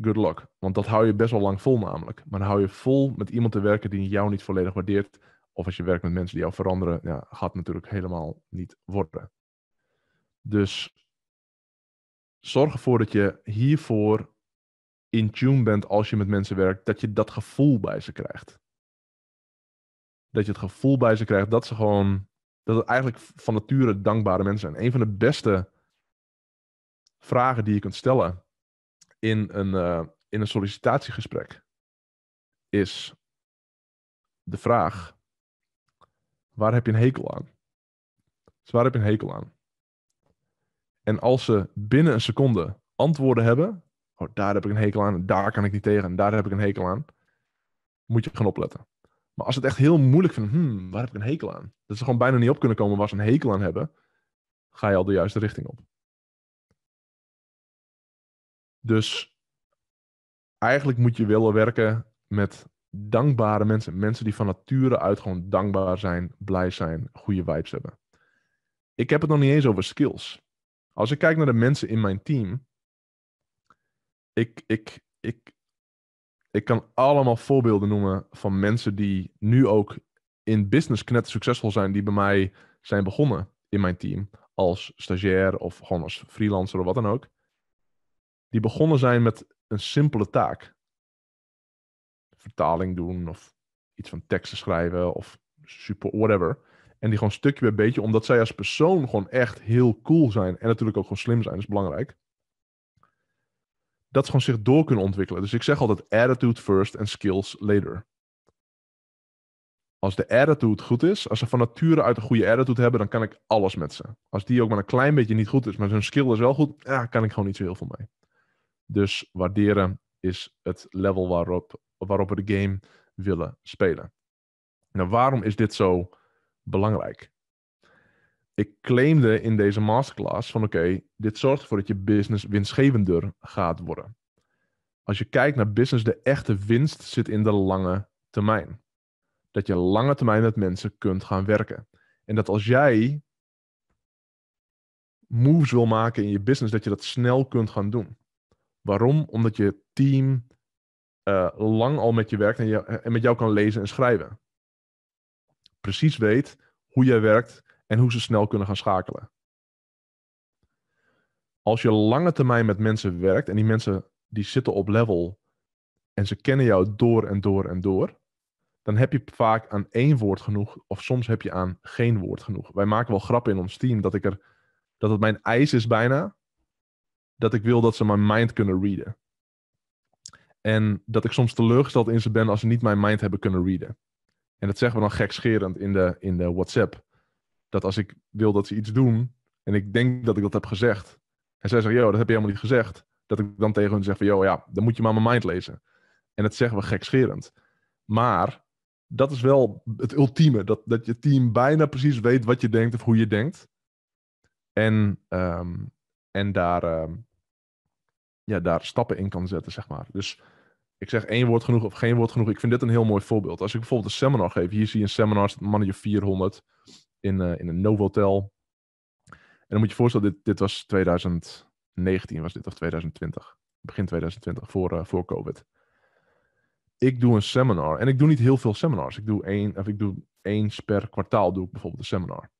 good luck. Want dat hou je best wel lang vol namelijk. Maar dan hou je vol met iemand te werken die jou niet volledig waardeert. Of als je werkt met mensen die jou veranderen, ja, gaat natuurlijk helemaal niet worden. Dus zorg ervoor dat je hiervoor in tune bent als je met mensen werkt, dat je dat gevoel bij ze krijgt. Dat je het gevoel bij ze krijgt dat ze gewoon, dat het eigenlijk van nature dankbare mensen zijn. Een van de beste vragen die je kunt stellen in een, eh, in een sollicitatiegesprek is de vraag: waar heb je een hekel aan? Dus waar heb je een hekel aan? En als ze binnen een seconde antwoorden hebben: oh, daar heb ik een hekel aan, daar kan ik niet tegen, daar heb ik een hekel aan, moet je gaan opletten. Maar als het echt heel moeilijk vindt, hmm, waar heb ik een hekel aan? Dat ze gewoon bijna niet op kunnen komen waar ze een hekel aan hebben, ga je al de juiste richting op. Dus eigenlijk moet je willen werken met dankbare mensen. Mensen die van nature uit gewoon dankbaar zijn, blij zijn, goede vibes hebben. Ik heb het nog niet eens over skills. Als ik kijk naar de mensen in mijn team. Ik, ik, ik, ik kan allemaal voorbeelden noemen van mensen die nu ook in business net succesvol zijn. Die bij mij zijn begonnen in mijn team. Als stagiair of gewoon als freelancer of wat dan ook die begonnen zijn met een simpele taak. Vertaling doen of iets van teksten schrijven of super whatever. En die gewoon stukje bij beetje, omdat zij als persoon gewoon echt heel cool zijn. En natuurlijk ook gewoon slim zijn, dat is belangrijk. Dat ze gewoon zich door kunnen ontwikkelen. Dus ik zeg altijd attitude first en skills later. Als de attitude goed is, als ze van nature uit een goede attitude hebben, dan kan ik alles met ze. Als die ook maar een klein beetje niet goed is, maar zijn skill is wel goed, ja, kan ik gewoon niet zo heel veel mee. Dus waarderen is het level waarop, waarop we de game willen spelen. Nou, waarom is dit zo belangrijk? Ik claimde in deze masterclass van oké, dit zorgt ervoor dat je business winstgevender gaat worden. Als je kijkt naar business, de echte winst zit in de lange termijn. Dat je lange termijn met mensen kunt gaan werken. En dat als jij moves wil maken in je business, dat je dat snel kunt gaan doen. Waarom? Omdat je team eh, lang al met je werkt en, je, en met jou kan lezen en schrijven. Precies weet hoe jij werkt en hoe ze snel kunnen gaan schakelen. Als je lange termijn met mensen werkt en die mensen die zitten op level en ze kennen jou door en door en door, dan heb je vaak aan één woord genoeg of soms heb je aan geen woord genoeg. Wij maken wel grappen in ons team dat ik er dat het mijn eis is bijna dat ik wil dat ze mijn mind kunnen readen. En dat ik soms teleurgesteld in ze ben als ze niet mijn mind hebben kunnen readen. En dat zeggen we dan gekscherend in de, in de WhatsApp. Dat als ik wil dat ze iets doen en ik denk dat ik dat heb gezegd. En zij zeggen, joh, dat heb je helemaal niet gezegd. Dat ik dan tegen hun zeg van, joh, ja, dan moet je maar mijn mind lezen. En dat zeggen we gekscherend. Maar dat is wel het ultieme. Dat, dat je team bijna precies weet wat je denkt of hoe je denkt. En, ehm, en daar, ehm, ja, daar stappen in kan zetten, zeg maar. Dus ik zeg één woord genoeg of geen woord genoeg. Ik vind dit een heel mooi voorbeeld. Als ik bijvoorbeeld een seminar geef, hier zie je een seminar, mannetje 400 in, uh, in een Novotel. En dan moet je je voorstellen, dit, dit was 2019 was dit, of 2020. Begin 2020, voor, eh, voor COVID. Ik doe een seminar. En ik doe niet heel veel seminars. Ik doe één, of ik doe eens per kwartaal doe ik bijvoorbeeld een seminar.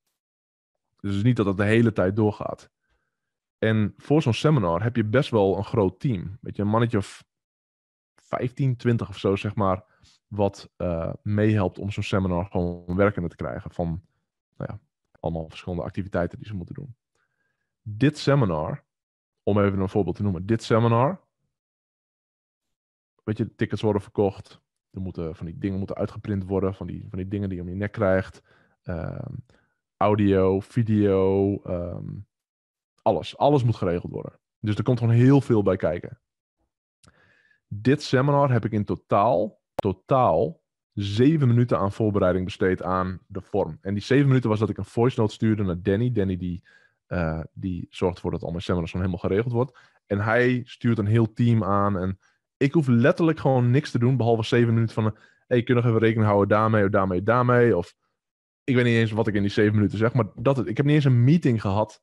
Dus het is niet dat dat de hele tijd doorgaat. En voor zo'n seminar heb je best wel een groot team. Weet je, een mannetje of 15, 20 of zo, zeg maar. Wat eh, meehelpt om zo'n seminar gewoon werkende te krijgen. Van nou ja, allemaal verschillende activiteiten die ze moeten doen. Dit seminar, om even een voorbeeld te noemen. Dit seminar. Weet je, tickets worden verkocht. Er moeten van die dingen moeten uitgeprint worden. Van die, van die dingen die je om je nek krijgt. Ehm, audio, video. Ehm, alles, alles moet geregeld worden. Dus er komt gewoon heel veel bij kijken. Dit seminar heb ik in totaal, totaal, zeven minuten aan voorbereiding besteed aan de vorm. En die zeven minuten was dat ik een voice note stuurde naar Danny. Danny die, eh, die zorgt ervoor dat al mijn seminars gewoon helemaal geregeld wordt. En hij stuurt een heel team aan. En ik hoef letterlijk gewoon niks te doen, behalve zeven minuten van... hey, kun nog even rekening houden daarmee, of daarmee, daarmee, of... Ik weet niet eens wat ik in die zeven minuten zeg, maar dat, ik heb niet eens een meeting gehad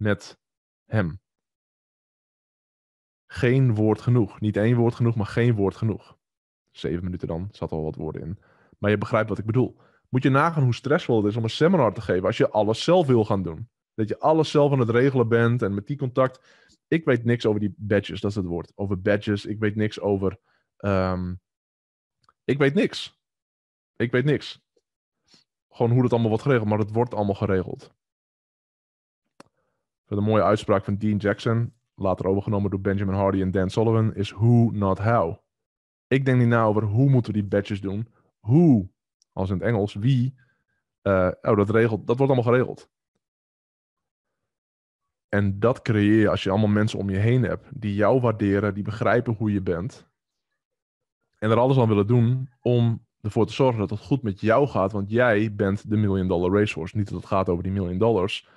met hem. Geen woord genoeg. Niet één woord genoeg, maar geen woord genoeg. Zeven minuten dan, zat al wat woorden in. Maar je begrijpt wat ik bedoel. Moet je nagaan hoe stressvol het is om een seminar te geven als je alles zelf wil gaan doen. Dat je alles zelf aan het regelen bent en met die contact. Ik weet niks over die badges, dat is het woord. Over badges, ik weet niks over. Ehm, ik weet niks. Ik weet niks. Gewoon hoe dat allemaal wordt geregeld, maar het wordt allemaal geregeld. Een de mooie uitspraak van Dean Jackson, later overgenomen door Benjamin Hardy en Dan Sullivan, is who, not how. Ik denk niet na over hoe moeten we die badges doen. Hoe, als in het Engels, wie. Eh, oh, dat, regelt, dat wordt allemaal geregeld. En dat creëer je als je allemaal mensen om je heen hebt die jou waarderen, die begrijpen hoe je bent. En er alles aan willen doen om ervoor te zorgen dat het goed met jou gaat. Want jij bent de million dollar racehorse. Niet dat het gaat over die million dollars.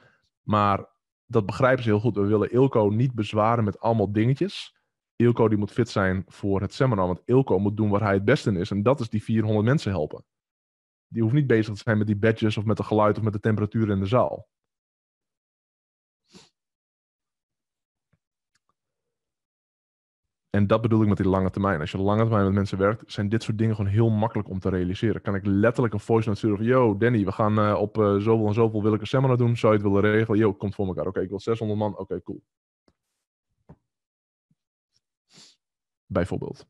Maar dat begrijpen ze heel goed. We willen Ilko niet bezwaren met allemaal dingetjes. Ilko die moet fit zijn voor het seminar. Want Ilko moet doen waar hij het beste in is. En dat is die 400 mensen helpen. Die hoeft niet bezig te zijn met die badges of met de geluid of met de temperatuur in de zaal. En dat bedoel ik met die lange termijn. Als je lange termijn met mensen werkt, zijn dit soort dingen gewoon heel makkelijk om te realiseren. Kan ik letterlijk een voice note sturen van, yo Danny, we gaan eh, op eh, zoveel en zoveel wil ik een seminar doen. Zou je het willen regelen? Yo, komt voor elkaar. Oké, ik wil 600 man. Oké, cool. Bijvoorbeeld.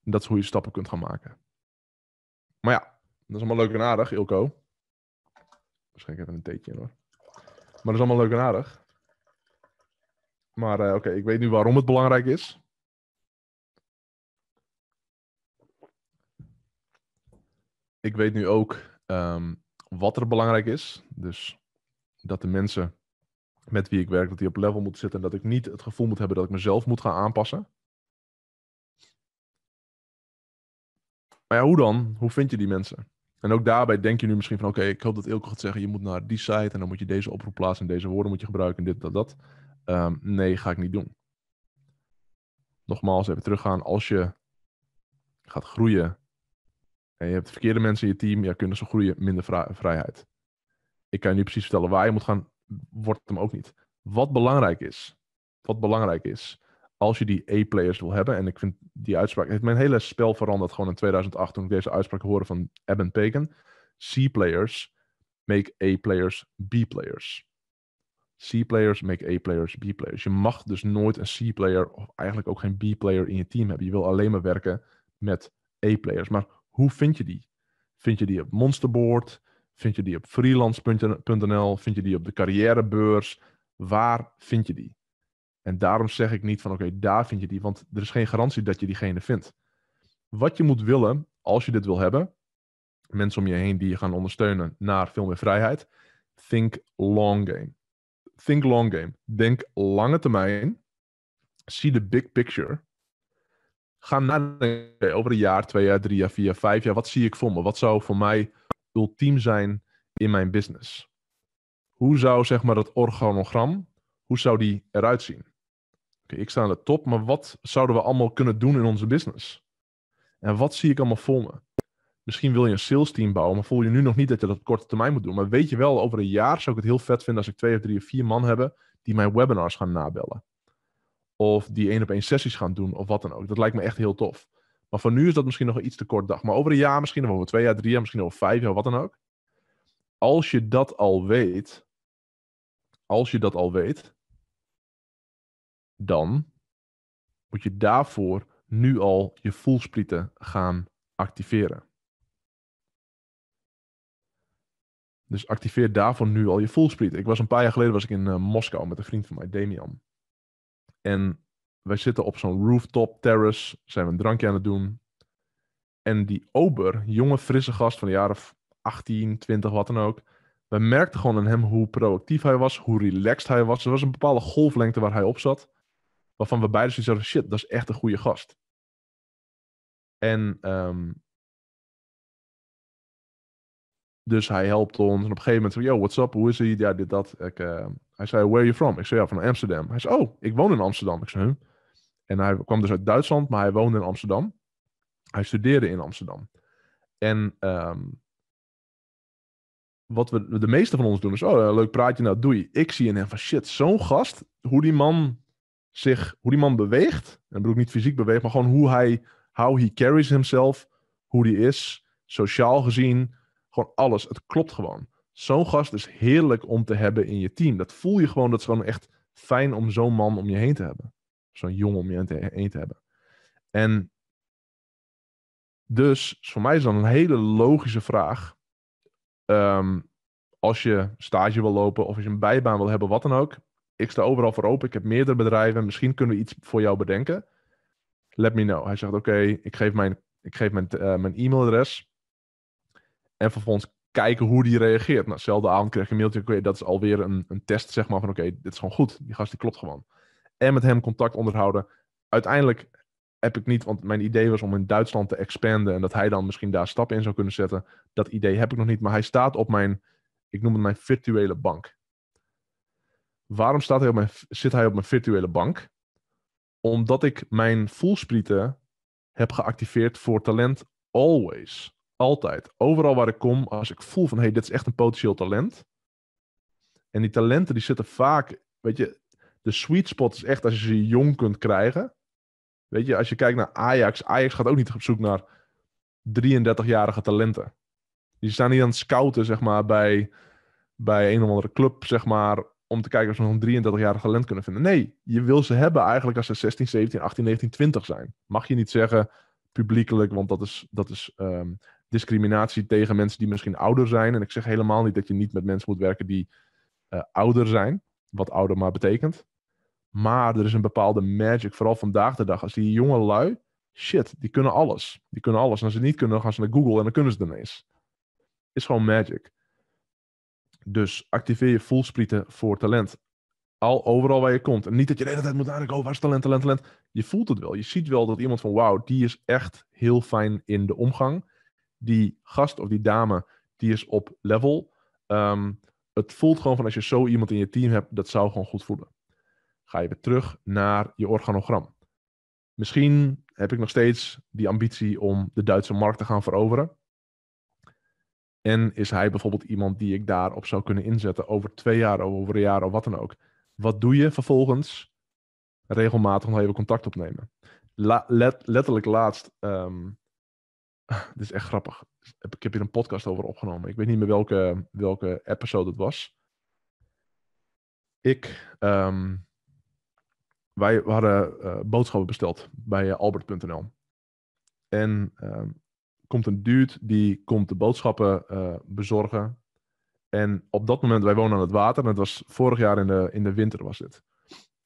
Dat is hoe je stappen kunt gaan maken. Maar ja, dat is allemaal leuk en aardig, Ilko. Waarschijnlijk even een teetje, hoor. Maar dat is allemaal leuk en aardig. Maar eh, oké, ik weet nu waarom het belangrijk is. Ik weet nu ook ehm, wat er belangrijk is. Dus dat de mensen met wie ik werk, dat die op level moeten zitten. En dat ik niet het gevoel moet hebben dat ik mezelf moet gaan aanpassen. Maar ja, hoe dan? Hoe vind je die mensen? En ook daarbij denk je nu misschien van... oké, ik hoop dat Ilko gaat zeggen... je moet naar die site en dan moet je deze oproep plaatsen... en deze woorden moet je gebruiken en dit, dat, dat. Ehm, nee, ga ik niet doen. Nogmaals, even teruggaan. Als je gaat groeien en je hebt de verkeerde mensen in je team, ja, kunnen ze groeien minder vrijheid. Ik kan je nu precies vertellen waar je moet gaan, wordt hem ook niet. Wat belangrijk is, wat belangrijk is, als je die A-players wil hebben, en ik vind die uitspraak, heeft mijn hele spel veranderd gewoon in 2008 toen ik deze uitspraak hoorde van Eben Pagan. C-players make A-players B-players. C-players make A-players, B-players. Je mag dus nooit een C-player of eigenlijk ook geen B-player in je team hebben. Je wil alleen maar werken met A-players. Maar hoe vind je die? Vind je die op Monsterboard? Vind je die op freelance.nl? Vind je die op de carrièrebeurs? Waar vind je die? En daarom zeg ik niet van oké, daar vind je die, want er is geen garantie dat je diegene vindt. Wat je moet willen, als je dit wil hebben, mensen om je heen die je gaan ondersteunen naar veel meer vrijheid, think long game. Think long game. Denk lange termijn. Zie de big picture. Ga nadenken over een jaar, twee jaar, drie jaar, vier jaar, vijf jaar. Wat zie ik voor me? Wat zou voor mij ultiem zijn in mijn business? Hoe zou zeg maar dat organogram, hoe zou die eruit zien? Oké, ik sta aan de top, maar wat zouden we allemaal kunnen doen in onze business? En wat zie ik allemaal voor me? misschien wil je een sales team bouwen, maar voel je nu nog niet dat je dat op korte termijn moet doen. Maar weet je wel, over een jaar zou ik het heel vet vinden als ik twee of drie of vier man hebben die mijn webinars gaan nabellen. Of die één op één sessies gaan doen of wat dan ook. Dat lijkt me echt heel tof. Maar voor nu is dat misschien nog iets te kort dag. Maar over een jaar misschien, of over twee jaar, drie jaar, misschien over vijf jaar, wat dan ook. Als je dat al weet, als je dat al weet, dan moet je daarvoor nu al je voelsprieten gaan activeren. Dus activeer daarvoor nu al je fullspeed. Ik was een paar jaar geleden was ik in eh, Moskou met een vriend van mij, Damian. En wij zitten op zo'n rooftop terrace, zijn we een drankje aan het doen. En die ober, jonge frisse gast van de jaren 18, 20, wat dan ook. We merkten gewoon aan hem hoe proactief hij was, hoe relaxed hij was. Er was een bepaalde golflengte waar hij op zat. Waarvan we beiden zoiets hadden, shit, dat is echt een goede gast. En ehm, dus hij helpt ons. En op een gegeven moment yo, what's up? Hoe is hij? Ja, dit, dat. Ik, eh, hij zei, where are you from? Ik zei, ja, van Amsterdam. Hij zei, oh, ik woon in Amsterdam. Ik zei, huh? En hij kwam dus uit Duitsland, maar hij woonde in Amsterdam. Hij studeerde in Amsterdam. En ehm, wat we, de meeste van ons doen is, oh, eh, leuk praatje, nou doei. Ik zie in hem van, shit, zo'n gast, hoe die man zich, hoe die man beweegt. En bedoel ik niet fysiek beweegt, maar gewoon hoe hij, how he carries himself, hoe die is, sociaal gezien, gewoon alles. Het klopt gewoon. Zo'n gast is heerlijk om te hebben in je team. Dat voel je gewoon. Dat is gewoon echt fijn om zo'n man om je heen te hebben. Zo'n jongen om je heen te hebben. En dus, dus voor mij is dan een hele logische vraag. Ehm, als je stage wil lopen of als je een bijbaan wil hebben, wat dan ook. Ik sta overal voor open. Ik heb meerdere bedrijven. Misschien kunnen we iets voor jou bedenken. Let me know. Hij zegt: Oké, ik geef mijn, ik geef mijn, eh, mijn e-mailadres. En vervolgens kijken hoe die reageert. Nou, zelfde avond kreeg ik een mailtje. Okay, dat is alweer een, een test, zeg maar, van oké, dit is gewoon goed. Die gast die klopt gewoon. En met hem contact onderhouden. Uiteindelijk heb ik niet, want mijn idee was om in Duitsland te expanden en dat hij dan misschien daar stappen in zou kunnen zetten. Dat idee heb ik nog niet, maar hij staat op mijn, ik noem het mijn virtuele bank. Waarom staat hij op mijn, zit hij op mijn virtuele bank? Omdat ik mijn voelsprieten heb geactiveerd voor talent always. Altijd. Overal waar ik kom, als ik voel van hé, hey, dit is echt een potentieel talent. En die talenten die zitten vaak, weet je, de sweet spot is echt als je ze jong kunt krijgen. Weet je, als je kijkt naar Ajax, Ajax gaat ook niet op zoek naar 33-jarige talenten. Die staan niet aan het scouten, zeg maar, bij, bij een of andere club, zeg maar, om te kijken of ze nog een 33-jarig talent kunnen vinden. Nee, je wil ze hebben eigenlijk als ze 16, 17, 18, 19, 20 zijn. Mag je niet zeggen publiekelijk, want dat is, dat is ehm, discriminatie tegen mensen die misschien ouder zijn. En ik zeg helemaal niet dat je niet met mensen moet werken die eh, ouder zijn. Wat ouder maar betekent. Maar er is een bepaalde magic, vooral vandaag de dag. Als die jonge lui, shit, die kunnen alles. Die kunnen alles. En als ze niet kunnen, dan gaan ze naar Google en dan kunnen ze het ineens. Is gewoon magic. Dus activeer je voelsprieten voor talent. Al overal waar je komt. En niet dat je de hele tijd moet nadenken, oh, waar is talent, talent, talent. Je voelt het wel. Je ziet wel dat iemand van, wauw, die is echt heel fijn in de omgang die gast of die dame, die is op level. Ehm, het voelt gewoon van als je zo iemand in je team hebt, dat zou gewoon goed voelen. Ga je weer terug naar je organogram. Misschien heb ik nog steeds die ambitie om de Duitse markt te gaan veroveren. En is hij bijvoorbeeld iemand die ik daarop zou kunnen inzetten over twee jaar, over een jaar of wat dan ook. Wat doe je vervolgens? Regelmatig nog even contact opnemen. letterlijk laatst ehm, dit is echt grappig. Ik heb hier een podcast over opgenomen. Ik weet niet meer welke, welke episode het was. Ik, ehm, wij hadden eh, boodschappen besteld bij eh, albert.nl. En ehm, komt een dude die komt de boodschappen eh, bezorgen. En op dat moment, wij wonen aan het water. En het was vorig jaar in de, in de winter was dit.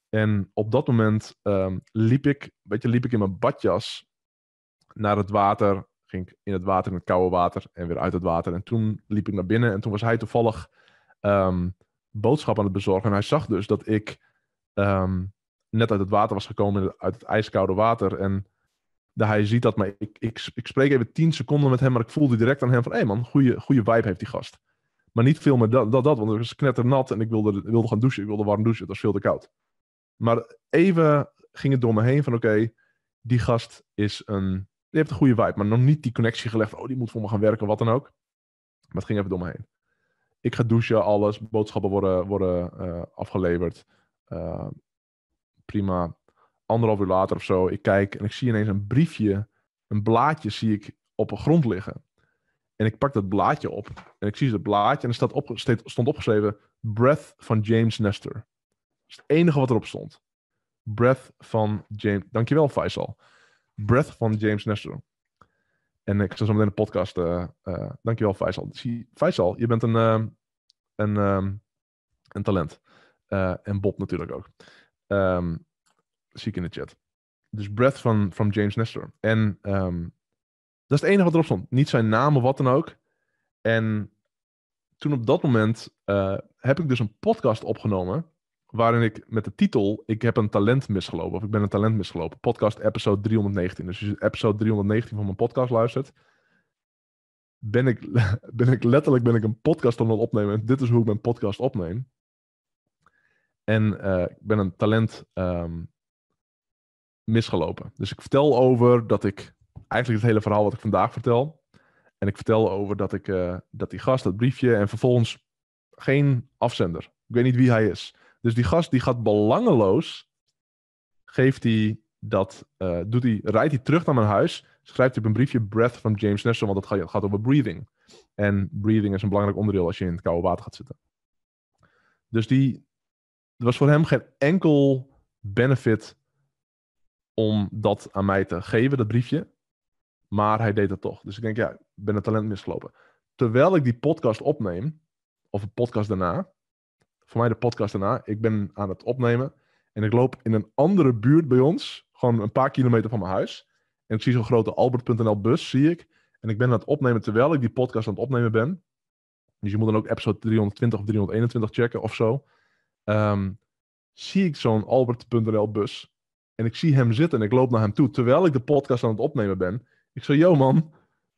En op dat moment ehm, liep, ik, weet je, liep ik in mijn badjas naar het water ging ik in het water, in het koude water en weer uit het water. En toen liep ik naar binnen en toen was hij toevallig ehm, boodschap aan het bezorgen. En hij zag dus dat ik ehm, net uit het water was gekomen, uit het ijskoude water. En hij ziet dat, maar ik, ik, ik spreek even tien seconden met hem, maar ik voelde direct aan hem van, hé hey man, goede, goede vibe heeft die gast. Maar niet veel meer dat, dat, dat want het was knetternat en ik wilde, wilde gaan douchen, ik wilde warm douchen, het was veel te koud. Maar even ging het door me heen van, oké, die gast is een je hebt een goede vibe, maar nog niet die connectie gelegd. Oh, die moet voor me gaan werken, wat dan ook. Maar het ging even door me heen. Ik ga douchen, alles. Boodschappen worden, worden eh, afgeleverd. Uh, prima. Anderhalf uur later of zo, ik kijk en ik zie ineens een briefje, een blaadje zie ik op de grond liggen. En ik pak dat blaadje op. En ik zie het blaadje en er staat op, stond opgeschreven... Breath van James Nestor. Dat is het enige wat erop stond. Breath van James... Dankjewel, Faisal. Breath van James Nestor. En ik zal zo meteen de podcast. Uh, uh, dankjewel, Faisal. Faisal, je bent een, ehm, een, ehm, een talent. Eh, en Bob natuurlijk ook. Um, zie ik in de chat. Dus Breath van, van James Nestor. En dat is het enige wat erop stond. Niet zijn naam of wat dan ook. En toen op dat moment heb ik dus een podcast opgenomen waarin ik met de titel Ik heb een talent misgelopen of ik ben een talent misgelopen. Podcast episode 319. Dus als je episode 319 van mijn podcast luistert, ben ik, ben ik letterlijk ben ik een podcast aan het opnemen. En dit is hoe ik mijn podcast opneem. En eh, ik ben een talent ehm, misgelopen. Dus ik vertel over dat ik, eigenlijk het hele verhaal wat ik vandaag vertel. En ik vertel over dat ik, eh, dat die gast, dat briefje en vervolgens geen afzender. Ik weet niet wie hij is. Dus die gast die gaat belangeloos, geeft hij dat, eh, doet hij, rijdt hij terug naar mijn huis, schrijft hij op een briefje Breath van James Nestor, want dat gaat over breathing. En breathing is een belangrijk onderdeel als je in het koude water gaat zitten. Dus die, er was voor hem geen enkel benefit om dat aan mij te geven, dat briefje. Maar hij deed dat toch. Dus ik denk, ja, ik ben het talent misgelopen. Terwijl ik die podcast opneem, of een podcast daarna, voor mij de podcast daarna. Ik ben aan het opnemen. En ik loop in een andere buurt bij ons. Gewoon een paar kilometer van mijn huis. En ik zie zo'n grote Albert.nl bus, zie ik. En ik ben aan het opnemen terwijl ik die podcast aan het opnemen ben. Dus je moet dan ook episode 320 of 321 checken of zo. Ehm, zie ik zo'n Albert.nl bus. En ik zie hem zitten en ik loop naar hem toe terwijl ik de podcast aan het opnemen ben. Ik zeg, yo man,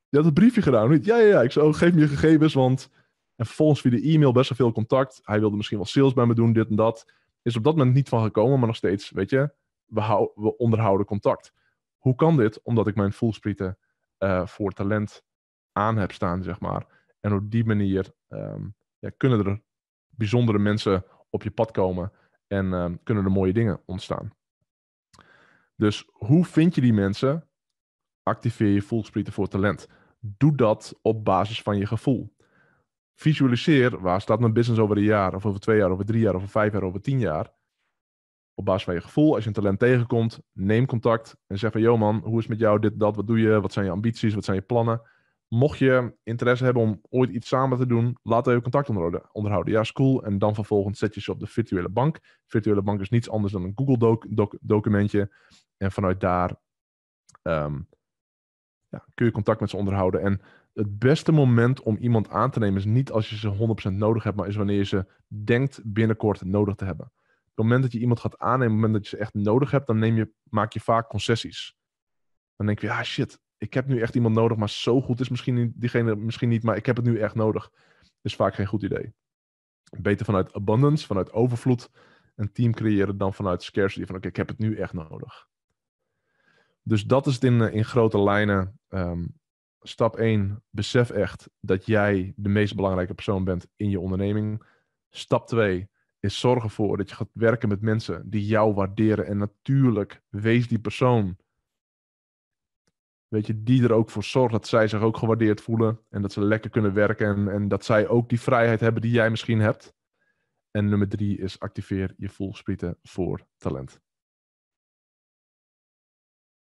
je had het briefje gedaan, niet? Ja, ja, ja. Ik zo oh, geef me je gegevens, want en volgens via de e-mail best wel veel contact. Hij wilde misschien wel sales bij me doen, dit en dat. Is op dat moment niet van gekomen, maar nog steeds, weet je, we, we onderhouden contact. Hoe kan dit? Omdat ik mijn voelsprieten eh, voor talent aan heb staan, zeg maar. En op die manier ehm, ja, kunnen er bijzondere mensen op je pad komen en ehm, kunnen er mooie dingen ontstaan. Dus hoe vind je die mensen? Activeer je voelsprieten voor talent. Doe dat op basis van je gevoel visualiseer waar staat mijn business over een jaar, of over twee jaar, over drie jaar, over vijf jaar, over tien jaar. Op basis van je gevoel, als je een talent tegenkomt, neem contact en zeg van, joh man, hoe is het met jou, dit, dat, wat doe je, wat zijn je ambities, wat zijn je plannen. Mocht je interesse hebben om ooit iets samen te doen, laat even contact onderhouden. Ja, is cool. En dan vervolgens zet je ze op de virtuele bank. Virtuele bank is niets anders dan een Google-documentje. en vanuit daar ehm, ja, kun je contact met ze onderhouden. En het beste moment om iemand aan te nemen is niet als je ze 100% nodig hebt, maar is wanneer je ze denkt binnenkort nodig te hebben. Op het moment dat je iemand gaat aannemen, op het moment dat je ze echt nodig hebt, dan neem je, maak je vaak concessies. Dan denk je, ah shit, ik heb nu echt iemand nodig, maar zo goed is misschien diegene misschien niet, maar ik heb het nu echt nodig. Is vaak geen goed idee. Beter vanuit abundance, vanuit overvloed, een team creëren dan vanuit scarcity. Van oké, ik heb het nu echt nodig. Dus dat is het in, eh, in grote lijnen ehm, stap 1, besef echt dat jij de meest belangrijke persoon bent in je onderneming. Stap 2 is zorg ervoor dat je gaat werken met mensen die jou waarderen. En natuurlijk, wees die persoon. Weet je, die er ook voor zorgt dat zij zich ook gewaardeerd voelen. En dat ze lekker kunnen werken. En, en dat zij ook die vrijheid hebben die jij misschien hebt. En nummer drie is activeer je voelsprieten voor talent.